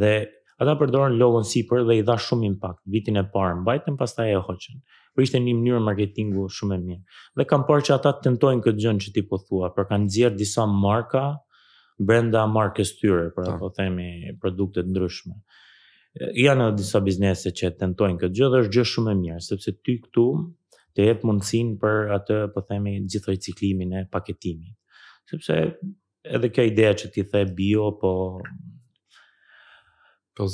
Dhe ata përdorën logon Sipër dhe i dha shumë impakt. Vitin e parë mbajtën, pastaj e hoqën. Por ishte një mënyrë marketingu shumë e mirë. Dhe kam parë që ata tentojnë këtë gjën që ti po thua, për kanë nxjerr disa marka brenda markës tyre, për ato ah. po themi produkte të ndryshme. Janë edhe disa biznese që tentojnë këtë gjë dhe është gjë shumë e mirë, sepse ty këtu të jetë mundësin për atë, po themi, gjithë ciklimin e paketimit. Sepse edhe kjo idea që ti the bio, po Po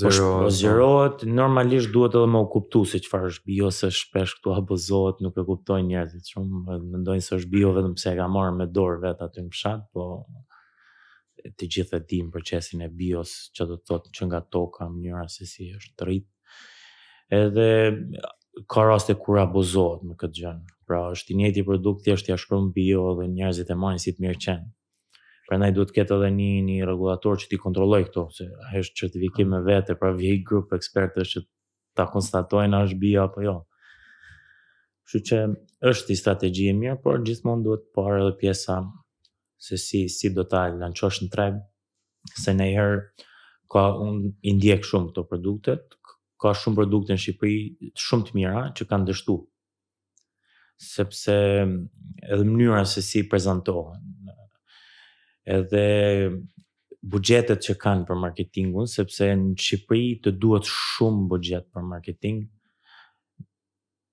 zgjerohet. Po, po normalisht duhet edhe më u kuptu se çfarë është bio se shpesh këtu abuzohet, nuk e kuptojnë njerëzit shumë, mendojnë se është bio vetëm pse e ka marrë me dorë vet aty në fshat, po të gjithë e dim procesin e bios, çka do të thotë që nga toka në mënyrë se si është rrit. Edhe ka raste kur abuzohet me këtë gjë. Pra, është i njëti produkti, është jashtëm bio dhe njerëzit e marrin si të mirë qenë. Prandaj duhet të ketë edhe një një rregullator që ti kontrolloj këto, se ajo është certifikim me vete, pra vi grup ekspertësh që ta konstatojnë a është bio apo jo. Kështu që është i strategji e mirë, por gjithmonë duhet parë edhe pjesa se si si do ta lançosh në treg, se në herë ka un i ndjek shumë këto produkte, ka shumë produkte në Shqipëri shumë të mira që kanë dështu sepse edhe mënyra se si prezentohen, edhe buxhetet që kanë për marketingun sepse në Shqipëri të duhet shumë buxhet për marketing.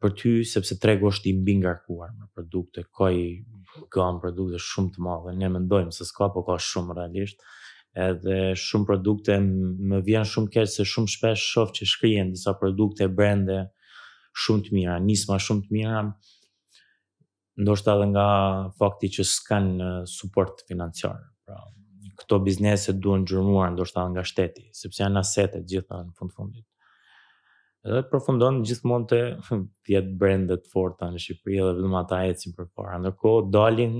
Për ty sepse tregu është i mbingarkuar me produkte, koj gam produkte shumë të madhe. Ne mendojmë se s'ka po ka shumë realisht. Edhe shumë produkte më vjen shumë keq se shumë shpesh shoh që shkrijën disa produkte, brende shumë të mira, nisma shumë të mira ndoshta edhe nga fakti që s'kan suport financiar. Pra, këto biznese duhen gjurmuar ndoshta nga shteti, sepse janë asetet gjitha në fund fundit. Edhe përfundon gjithmonë të hm, jetë brende të forta në Shqipëri dhe vetëm ata ecin përpara. Ndërkohë dalin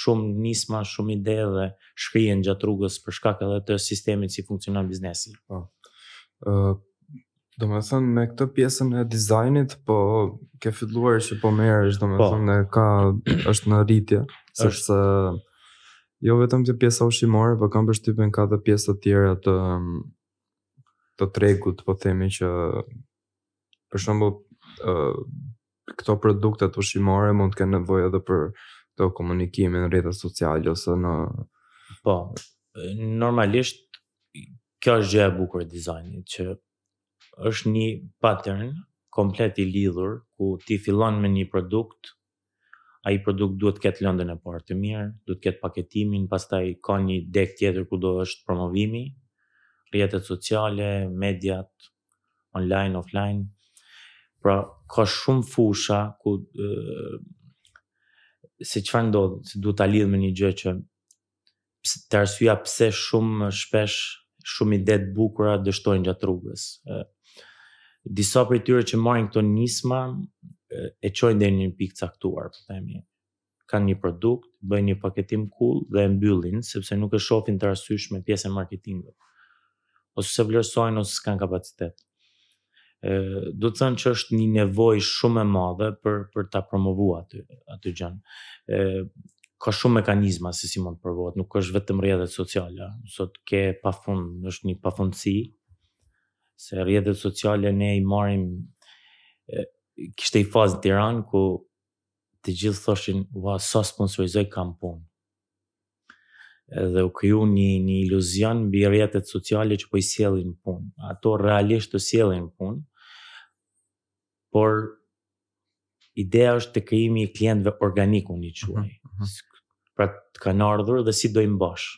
shumë nisma, shumë ide dhe shkrihen gjatë rrugës për shkak edhe të sistemit si funksionon biznesi. Po. Uh, Do me thënë me këtë pjesën e dizajnit, po ke filluar që po merësh, do me po. thënë, ka, është në rritje, është se, jo vetëm të pjesa shimore, po kam përshtypen ka dhe pjesë të tjera të, të tregut, po themi që, për shumë, këto produkte të shimore mund të kenë nevojë edhe për të komunikimin në rrjetet sociale ose në po normalisht kjo është gjë e bukur e dizajnit që është një pattern komplet i lidhur ku ti fillon me një produkt, ai produkt duhet të ketë lëndën e parë të mirë, duhet të ketë paketimin, pastaj ka një deg tjetër ku do është promovimi, rrjetet sociale, mediat, online, offline. Pra ka shumë fusha ku e, se çfarë do të duhet ta lidh me një gjë që të arsyeja pse shumë shpesh shumë ide të bukura dështojnë gjatë rrugës disa për tyre që marrin këto nisma e çojnë deri në një pikë caktuar, për po themi. Kan një produkt, bëjnë një paketim cool dhe e mbyllin sepse nuk e shohin të arsyeshme pjesën marketingët. Ose se vlerësojnë ose s'kan kapacitet. Ëh, do të thënë që është një nevojë shumë e madhe për për ta promovuar aty aty gjën. ka shumë mekanizma se si mund të provohet, nuk është vetëm rrjetet sociale. Sot ke pafund, është një pafundsi se rrjetet sociale ne i marrim kishte i fazë Tiran, ku të gjithë thoshin ua sa sponsorizoj kam punë. Edhe u kriju një një iluzion mbi rjetet sociale që po i sielin punë. Ato realisht të sjellin punë, por ideja është të krijimi i klientëve organik unë i mhm, quaj. Mhm. Pra të kanë ardhur dhe si do i mbash.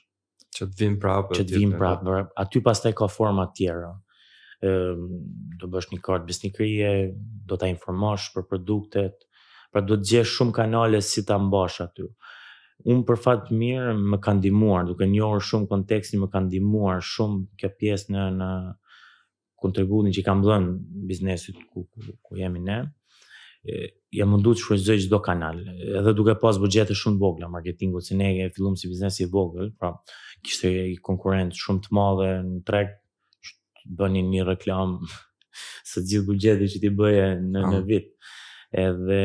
Që të vinë prapë. Që të vinë prapë. Pra, aty pastaj ka forma tjera do bësh një kartë besnikërie, do ta informosh për produktet, pra do të gjesh shumë kanale si ta mbash aty. Unë për fat të mirë më kanë ndihmuar, duke orë shumë kontekstin, më kanë ndihmuar shumë kjo pjesë në në kontributin që kam dhënë biznesit ku, ku, ku jemi ne. E, jam mundu të shfrytëzoj çdo kanal, edhe duke pas buxhete shumë të vogla marketingut, se ne e filluam si biznes i vogël, pra kishte konkurrent shumë të madhe në treg, bëni një reklam së gjithë bugjeti që ti bëje në, në vit. Edhe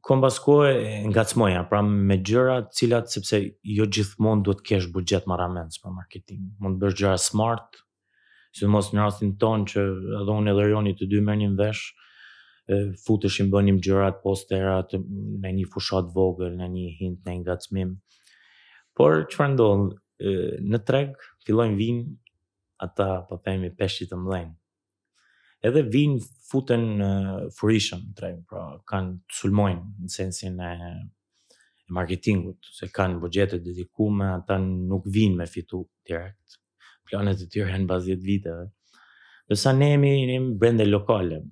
kom pas kohë nga të pra me gjëra cilat, sepse jo gjithmonë duhet të kesh bugjet marramendës për marketing. Mund të bësh gjëra smart, si të mos në rastin ton që edhe unë edhe Joni të dy mërë një vesh, futëshim bënim gjërat posterat në një fushat vogël, në një hint, në ngacmim. Por çfarë fërë ndonë, në treg fillojnë vinë ata po themi peshqit të mëdhenj. Edhe vinë futen në uh, furishën në treg, pra kanë të sulmojnë në sensin e, e marketingut, se kanë buxhete dedikuar, ata nuk vinë me fitu direkt. Planet të tyre janë bazit viteve. Dhe sa ne jemi, jemi brende lokale.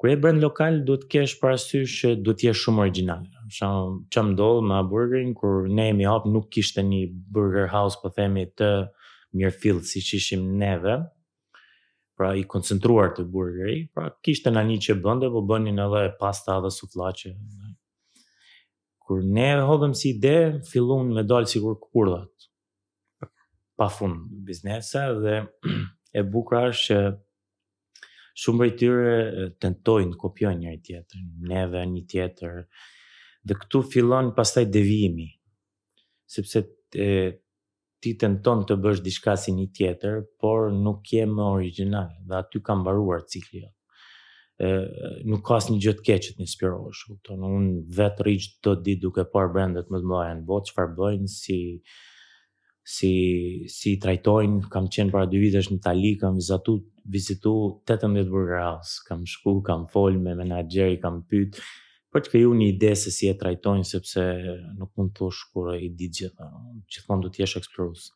Kër e brend lokal, duhet të kesh parasysh që du të jesh shumë originalë shumë që më dollë ma burgerin, kur ne e mi hapë nuk kishtë një burger house, po themi të mirë fillë si që ishim neve, pra i koncentruar të burgeri, pra kishtë në një që bënde, po bënin edhe pasta dhe suflache. Kur ne e hodhëm si ide, fillun me dollë si kur kurdat, pa fun biznesa dhe e bukra është që Shumë bëjtyre të ndojnë, kopjojnë njëri tjetër, neve, një tjetër dhe këtu fillon pastaj devijimi sepse e, ti tenton të bësh diçka si një tjetër por nuk je më dhe aty ka mbaruar cikli jo nuk ka asnjë gjë të keqe të inspirohesh kupton un vet rrij çdo ditë duke parë brendet më të mëdha në botë çfarë bëjnë si si si trajtojnë kam qenë para dy vitesh në Itali kam vizatu vizitu 18 burger house kam shku kam fol me menaxheri kam pyet Po të kriju një ide se si e trajtojnë, sepse nuk mund të thosh kur e di gjitha, po, gjithmonë do të jesh eksplorus.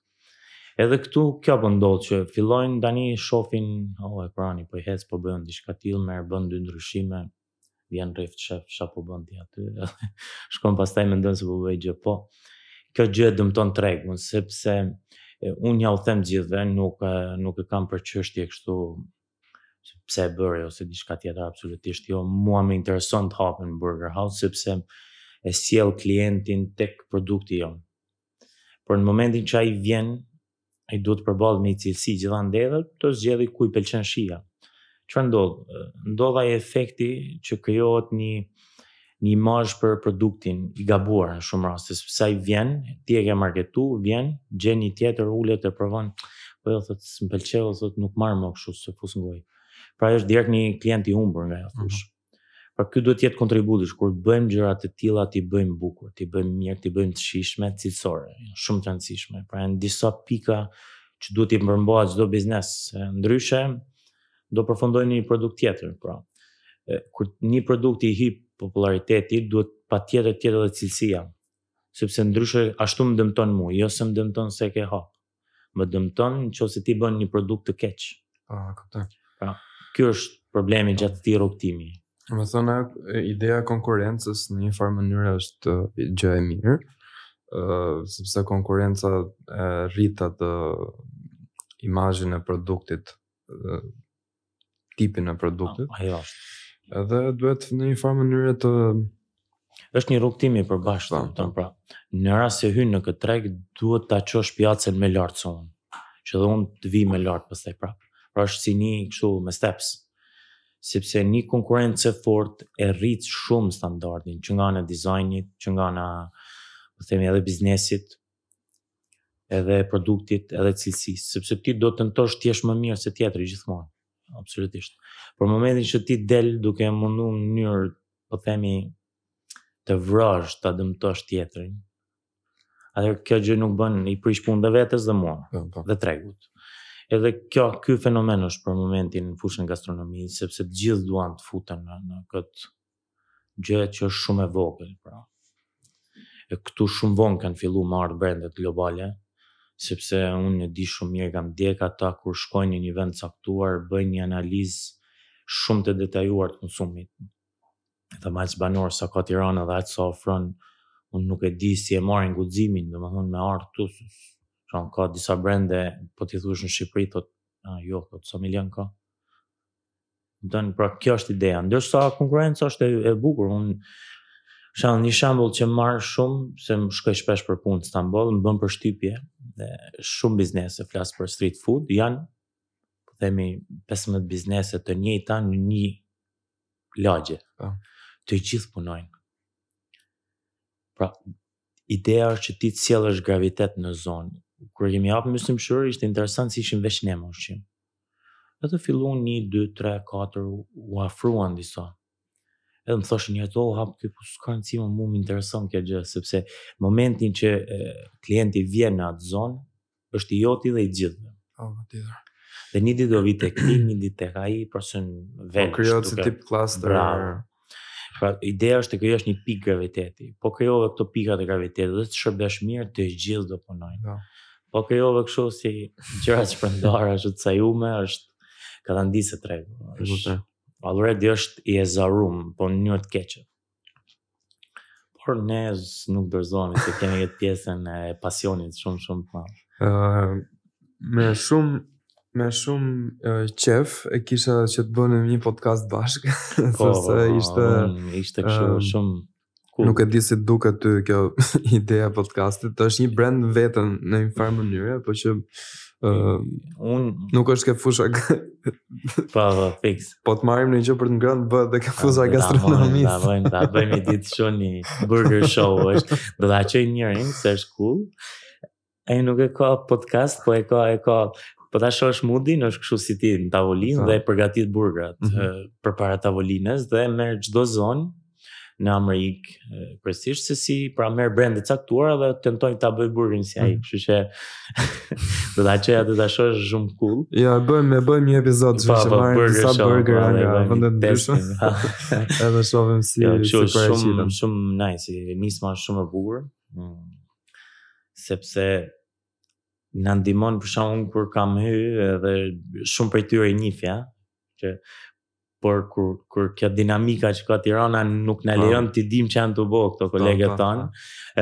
Edhe këtu kjo po ndodh që fillojnë tani shohin, oh e prani, po i hecë, po bëjnë diçka till, merr bëndë dy ndryshime, vjen rift të shef, po bëndë ti aty. Shkon pastaj mendon se po bëj gjë, po kjo gjë dëmton tregun sepse unë ja u them gjithve, nuk nuk e kam për çështje kështu pse e bëre ose diçka tjetër absolutisht jo mua më intereson të hapem burger house sepse e sjell klientin tek produkti jon. Por në momentin që ai vjen, ai duhet të përballet me cilësi që dha të zgjelli ku i pëlqen shija. Çfarë ndodh? ndodh ai efekti që krijohet një një imazh për produktin i gabuar në shumë raste, sepse ai vjen, ti e ke marketu, vjen, gjeni tjetër ulet e provon, po jo, thotë s'm pëlqeu, thotë nuk marr më kështu se fus ngoj pra është direkt një klient i humbur nga fush. Mhm. Pra ky duhet të jetë kontributi kur bëjmë gjëra të tilla, ti bëjmë bukur, ti bëjmë mirë, ti bëjmë të shishme, cilësore, shumë të rëndësishme. Pra janë disa pika që duhet i mbërmbohet çdo biznes. Ndryshe do përfundojnë një produkt tjetër, pra. Kur një produkt i hip popullariteti, duhet pa tjetër tjetër dhe cilësia. Sepse ndryshe ashtu më dëmton mu, jo se më dëmton se ke hapë. Më dëmton që ti bën një produkt të keqë. A, ah, këpëtë. Pra, kjo është problemi gjatë të tjerë Në më thona, ideja konkurencës në një farë mënyrë është gjë e mirë, sepse konkurenca rritë të imajin e produktit, tipin e produktit. A, ah, ajo është. Edhe duhet në një farë mënyrë të... është një rukëtimi për bashkë të po, po. pra, Në rrasë e hynë në këtë trekë, duhet të aqo shpjatë se në me lartë sonë, që dhe unë të vi me lartë për sejpra pra është si një kështu me steps sepse një konkurrencë fort e rrit shumë standardin që nga në dizajnit, që nga në po themi edhe biznesit, edhe produktit, edhe cilësisë, sepse ti do të tentosh të jesh më mirë se tjetri gjithmonë. Absolutisht. Por momentin që ti del duke mundu në njërë, po themi, të vrosh, të dëmtosh tjetrin, atër kjo gjë nuk bën i prish punë të vetës dhe mua, po, po. dhe tregut. Edhe kjo, ky fenomen është për momentin në fushën gastronomisë, sepse të gjithë duan të futen në, në këtë gjë që është shumë e vogël, pra. E këtu shumë vonë kanë fillu marrë brendet globale, sepse unë e di shumë mirë kam djek ata kur shkojnë në një vend caktuar, bëjnë një analizë shumë të detajuar të konsumit. Dhe ma që banorë sa ka tirana dhe atë sa ofronë, unë nuk e di si e marrë në guzimin, dhe më thonë me artë të Pra ka disa brende, po ti thuash në Shqipëri thot, a, jo, thot sa milion ka. Don pra kjo është ideja. Ndërsa konkurencë është e, e bukur, un shan një shembull që marr shumë se më shkoj shpesh për punë në Istanbul, më bën shtypje, dhe shumë biznese flas për street food, janë po themi 15 biznese të njëjta në një lagje. Pra, të gjithë punojnë. Pra, ideja është që ti të sjellësh gravitet në zonë, kur kemi hapë mëslim shërë, ishte interesant si ishim veç ne më ushqim. Dhe të fillu një, dy, tre, katër, u afruan disa. Edhe më thoshë një ato, oh, hapë këtë, për po s'ka në cimë, mu më interesant kja gjë, sepse momentin që e, klienti vjen në atë zonë, është i joti dhe i gjithë. Oh, dhe. dhe një ditë do vi të këti, një ditë të kaj, përsen veç. Po kryot si tip klaster. Bravo. Pra, ideja është të kjo është një pikë graviteti, po kjo dhe këto pikat e gravitetit, dhe të shërbesh mirë të gjithë do punojnë. Yeah. Po kjo jove kështu si gjëra të përndarë, është të sajume, është ka të ndisë të tregu. Po, po është i e zarumë, po në njërë të keqë. Por ne nuk dërzojme se kemi këtë pjesën e pasionit shumë shumë të malë. Uh, me shumë Me shumë qef, e kisha që të bënë një podcast bashkë, po, sepse po, ishte... Mm, ishte këshu shumë Nuk e di si duke ty kjo ideja podcastit, të është një brand vetëm vetën në një farë mënyre, po që uh, Un... nuk është ke fusha Pa, pa, po, po, fix. Po të marim në një gjë për të ngrënë bëhet dhe ke ah, fusha gastronomisë. Ta bëjmë, ta bëjmë i ditë shu një burger show, është, dhe ta që i njërin, se është cool, e nuk e ka podcast, po e ka, e ka, po ta shosh mundin, është këshu si ti në tavolinë dhe e përgatit burgrat mm -hmm. për para tavolinës dhe merr gjdo zonë në Amerikë prestigj se si pra merr brende caktuara dhe tentojnë ta bëj burrin si ai. Mm. Kështu që do ta çojë atë ta shohësh shumë cool. Ja, e bëjmë, e bëjmë një episod që të marrë disa burger nga vendet ndryshme. Edhe shohim si super shumë shumë nice, nisma shumë e bukur. Mm. Sepse në ndimon për shumë kur kam hy edhe shumë për tyre i që por kur kur kjo dinamika që ka Tirana nuk na po. lejon ti dim që janë të bëu këto po, kolegët po, tan.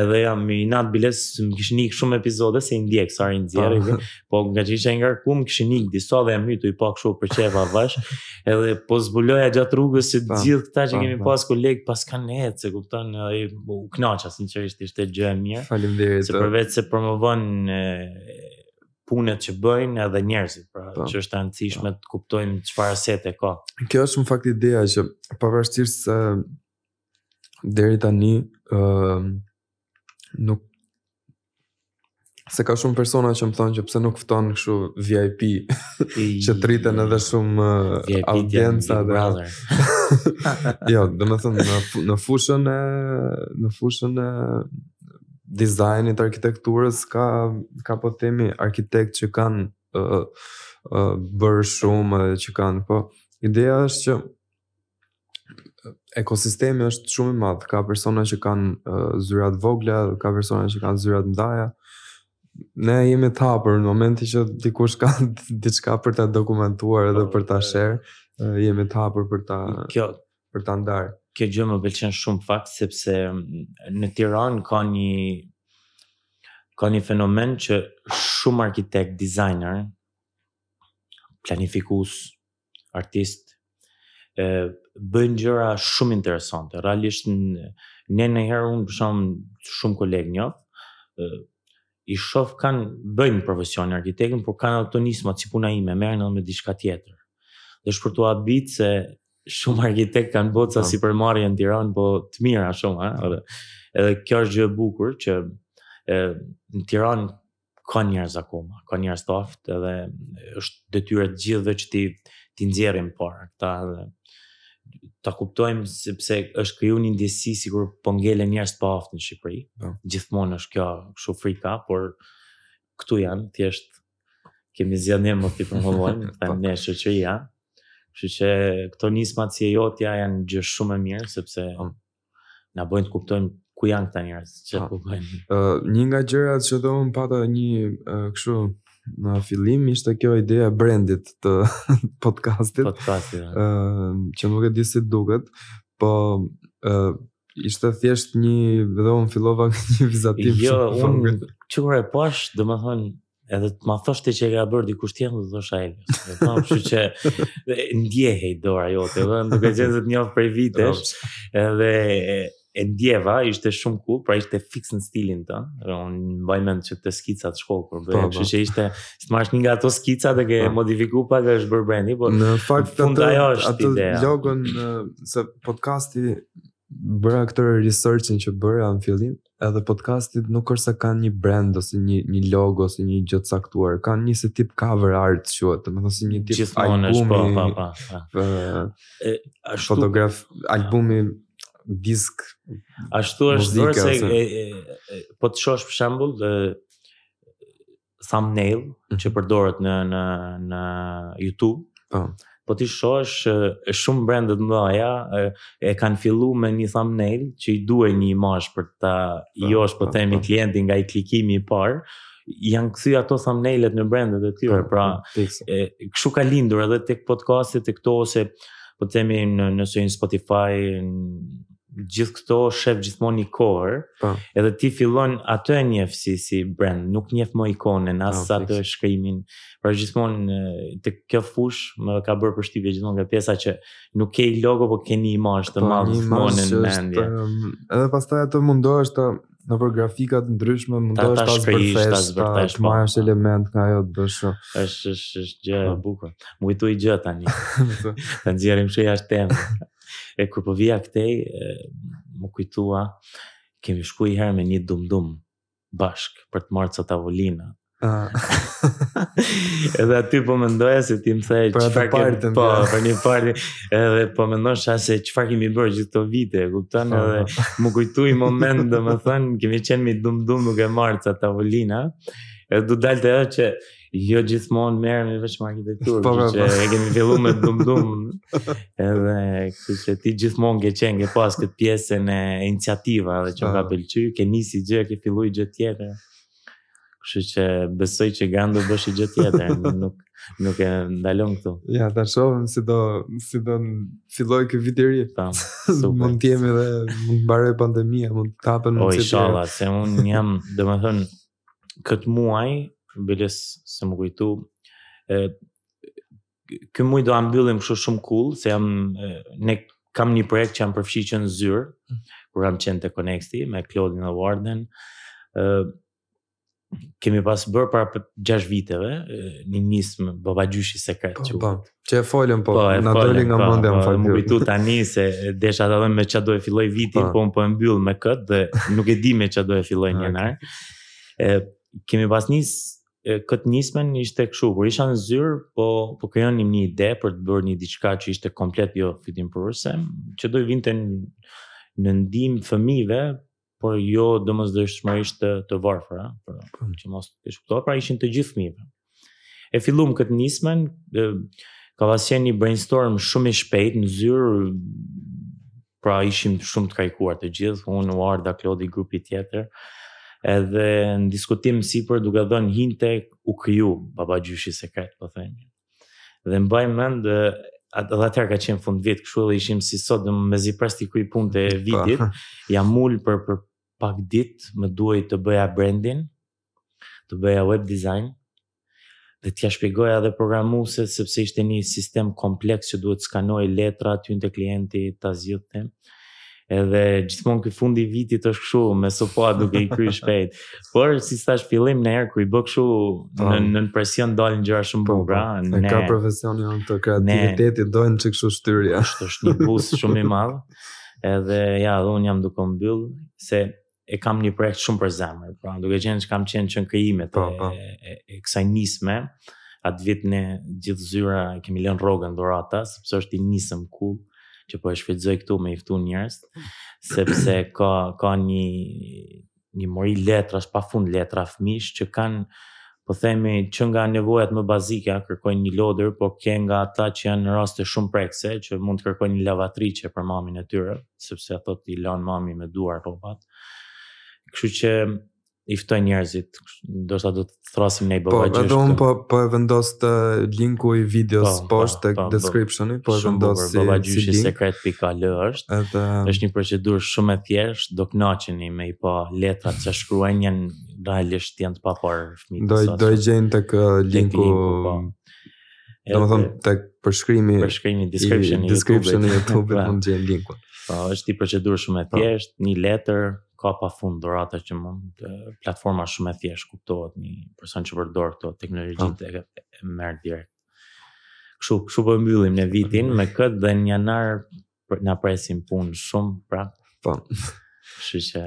Edhe jam i nat biles më kishin ik shumë episode se i ndjek sa rin zjerë, Po nga isha nga ku kishin ik disa dhe më tu i pa kështu për çeva vash. Edhe po zbuloja gjat rrugës se të gjithë këta që kemi pas koleg pas kanë ecë, se kupton ai u knaqa sinqerisht ishte gjë e mirë. Faleminderit. Se përveç se promovon punët që bëjnë edhe njerëzit, pra po. që është rëndësishme po. të kuptojmë çfarë sete ka. Kjo është në fakt ideja që pavarësisht se deri tani ë uh, nuk se ka shumë persona që më thonë që pse nuk fton kështu VIP I, që triten edhe shumë uh, audienca dhe jo, domethënë në në fushën e në fushën e dizajnit arkitekturës ka ka po themi arkitekt që kanë uh, uh, bërë shumë edhe që kanë po ideja është që ekosistemi është shumë i madh ka persona që kanë uh, zyra të vogla ka persona që kanë zyra të mëdha ne jemi të hapur në momentin që dikush ka diçka për ta dokumentuar edhe po, për ta share uh, jemi të hapur për ta kjo për ta ndarë kjo gjë më pëlqen shumë fakt sepse mm, në Tiranë ka një ka një fenomen që shumë arkitekt, dizajner, planifikues, artist, ë bëjnë gjëra shumë interesante. Realisht ne në herë unë për shumë, shumë kolegë një, ë i shof kanë bëjnë profesion arkitektin, por kanë autonomisma si puna ime, merren edhe me diçka tjetër. Dhe shpërtu abit se shumë arkitekt kanë bota po. si për në Tiran, po të mira shumë, ha? edhe, edhe kjo është gjë bukur, që e, në Tiran ka njerëz akoma, ka të aftë, edhe është detyret gjithë dhe që ti të nxjerim parë, ta edhe ta kuptojmë sepse është kriju një ndjesi si kur po ngelen njerëz pa aftë në Shqipëri. Po. Gjithmonë është kjo kështu frika, por këtu janë, tjeshtë kemi zjanë e më të të përmëllonë, të të Kështu që këto nismat si e jotja janë gjë shumë e mirë sepse um. na bëjnë të kuptojmë ku janë këta njerëz që po, po bëjnë. Ë uh, një nga gjërat që dhomën pata një uh, kështu në fillim ishte kjo ideja e brendit të podcastit. Podcast, Ë që nuk e di si duket, po ishte thjesht një dhe unë fillova një vizatim jo, shumë. Jo, unë që kërë e pash, dhe më thonë, edhe të ma thosht që e ka bërë dikush tjenë, dhe të të një. Dhe ta më që ndjehej dora jote, dhe në duke qenë të njofë prej vitesh, edhe e ndjeva, ishte shumë ku, pra ishte fix në stilin të, dhe unë mbaj që të skicat shkollë, për bëhe, po, po. që ishte, si të marrës një nga ato skicat dhe ke pa. Po. modifiku pa dhe është bërë brandi, po në fakt të të ajo është atë ideja. se podcasti bëra këtër researchin që bëra në fillim, edhe podcastit nuk është se kanë një brand ose një një logo ose një gjë të caktuar, kanë një se tip cover art quhet, do të si një tip Gjithmon po, albumi. Është po, po, po. Ë, ashtu fotograf albumi disk. Ashtu është dorë se e, e, po të shohësh për shembull thumbnail mm që përdoret në në në YouTube. Po. Oh po ti shohësh shumë brendet më dhaja e, e kanë fillu me një thumbnail që i duhet një imazh për ta po, josh po, po themi po. klienti nga i klikimi i parë janë kthy ato thumbnailet në brendet e tyre pra e, kështu ka lindur edhe tek podcastet e këto ose po themi në nëse në Spotify, gjithë këto shef gjithmonë i kohër, po. edhe ti fillon atë e njef si, si brand, nuk njefë më ikonën, po, asë okay. atë shkrimin, pra gjithmonë të kjo fush më ka bërë për shtipje gjithmonë nga pjesa që nuk ke i logo, po ke një imaj të malë të thmonë në mendje. Po, edhe pas taj atë mundohesh të në për grafikat ndryshme, mundohesh ta, ta zbërthesh, ta, zbërthesh, ta, ta, element nga jo të bëshë. është, është, është, është, është, është, është, është, është, është, është, është, e kërë po vija këtej, më kujtua, kemi shku i herë me një dumdum bashk për të marrë ca tavolina. edhe aty po mendoja se ti më thej për atë partë po, për një partë edhe po mendoja se qëfar kemi bërë gjithë të vite kuptan po. edhe më kujtu i moment dhe më thënë kemi qenë mi dumdum nuk e marrë ca tavolina edhe du dalë të edhe që Jo gjithmonë merrem me vetëm arkitekturë, por po, po. që e kemi filluar me dum dum. Edhe kështu që ti gjithmonë ke qenë ke pas këtë pjesën e iniciativa edhe që po. ka pëlqy, ke nisi gjë që filloi gjë tjetër. Kështu që besoj që gando bësh gjë tjetër, nuk nuk e ndalon këtu. Ja, ta shohim si do si do filloj kë vit i ri. Tam. Mund të jemi edhe mund të mbaroj pandemia, mund të hapen më çetë. Inshallah, se un jam, domethënë Këtë muaj, bëles se më kujtu. ë kë muj do mbyllim kështu shumë cool, se jam, ne kam një projekt që jam përfshiqë në zyrë, kur jam qenë te Connecti me Claudine Warden. ë kemi pas bërë para për 6 viteve, një nismë bëva gjyshi sekret. Po, që, po, që e folim, po, po na në nga po, mendja e po, më fal Po, më kujtu tani se desha të dhëmë me që do e filloj vitin, po, më po e mbyll me këtë dhe nuk e di me që do e filloj okay. ë Kemi pas nisë këtë nismen ishte këshu, kur isha në zyrë, po, po kërënim një ide për të bërë një diçka që ishte komplet jo fitim përëse, që do i vinte në ndihmë fëmive, por jo domosdoshmërisht dëshmërisht të, të varfër, për, për hmm. që mos të shkutuar, pra ishin të gjithë fëmive. E fillum këtë nismen, e, ka vasjen një brainstorm shumë i shpejt në zyrë, pra ishim shumë të kajkuar të gjithë, unë, Arda, Klodi, grupi tjetër, edhe në diskutim si për duke dhënë hinte u kryu baba gjyshi sekret, po thejnë. Dhe më bëjmë edhe atëherë ka qenë fund vit, këshu edhe ishim si sot, dhe me zi pres t'i kry punë të vitit, po. jam mullë për, për pak dit, më duaj të bëja brandin, të bëja web design, dhe t'ja shpigoja dhe programuset, sepse ishte një sistem kompleks që duhet skanoj letra, t'ju në të klienti, t'a zhjithë edhe gjithmonë ky fund i vitit është kështu me sopa duke i kryer shpejt. Por si thash fillim në herë kur i bë kështu në po. në presion dalin gjëra shumë po, po. ne ka profesion janë të kreativitetit doin çka kështu shtyrja. Është është një bus shumë i madh. Edhe ja, dhe un jam duke mbyll se e kam një projekt shumë për zemër, pra duke qenë se kam qenë çën krijime të po, e, e, e kësaj nisme at vit në gjithë zyra kemi lënë rrogën dhurata sepse është i nisëm kull që po e shfrytëzoj këtu me i ftuar njerëz, sepse ka ka një një mori letrash pafund letra fëmish që kanë po themi që nga nevojat më bazike a kërkojnë një lodër, po ke nga ata që janë në raste shumë prekse, që mund të kërkojnë një lavatriçe për mamin e tyre, sepse ato i lën mami me duar rrobat. Kështu që i fëtoj njerëzit, do shta do të thrasim ne i bëgajgjështë. Po, edhe unë po, po e vendos të linku i videos po, posht të po, po descriptionit, po e vendos si link. Bëgajgjështë i sekret lë është, është një procedur shumë e thjeshtë, do kënaqeni me i po letrat që shkruen njën, do e lishtë tjënë të papar Do, do të kë linku, linku po. do më thëmë të përshkrimi, përshkrimi description i, description i YouTube, i YouTube pra. mund gjenë linku. Po, është një procedur shumë e po. thjeshtë, një letër, ka pa fund dorata që mund të platforma shumë e thjesht kuptohet një person që përdor këto teknologji të po. e merr direkt. Kështu, kështu po mbyllim në vitin me këtë dhe në janar na presim punë shumë pra. Po. Kështu që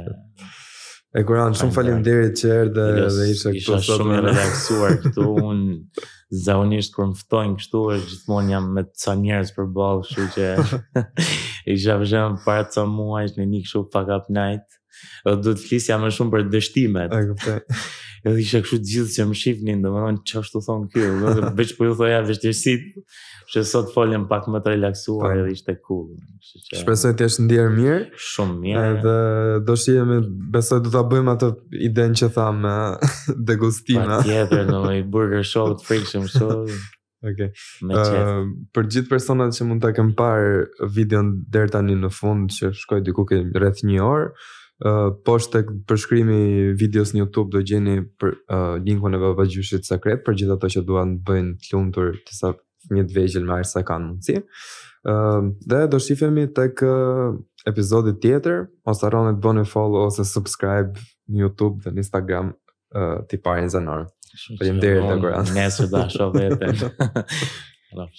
e kuran shumë faleminderit që erdhe dhe isha këtu. Isha shumë i relaksuar këtu unë zonisht kur më ftojnë këtu e gjithmonë jam me ca njerëz për balë, kështu që isha vëzhgëm para të sa muajsh në një kështu pack up night do të flisja më shumë për dështimet. E kuptoj. Edhe isha kështu gjithë që më shifnin, dhe më thonë që është të thonë kjo, dhe veç për po ju thoja vështirësit, që sot folim pak më të relaksuar po. edhe ishte cool. Shpesoj të jeshtë ndjerë mirë. Shumë mirë. Edhe do shqiemi, besoj du të bëjmë atë iden që thamë me degustime. Pa tjetër, në i burger show të frikë shumë shumë. Uh, për gjithë personat që mund të kem parë videon dherë tani në fund që shkoj diku ke rreth një orë, poshtë të përshkrimi videos në YouTube do gjeni për, uh, linkun e baba sekret për gjithë ato që duan të bëjnë të lundur të sa një të vejgjel me arë sa kanë mundësi. Uh, dhe do shifemi të kë epizodit tjetër, ose aronit të bëni follow ose subscribe në YouTube dhe në Instagram uh, të i parin zënorë. Përgjim dhe i të kërën. Nesër dhe shovë dhe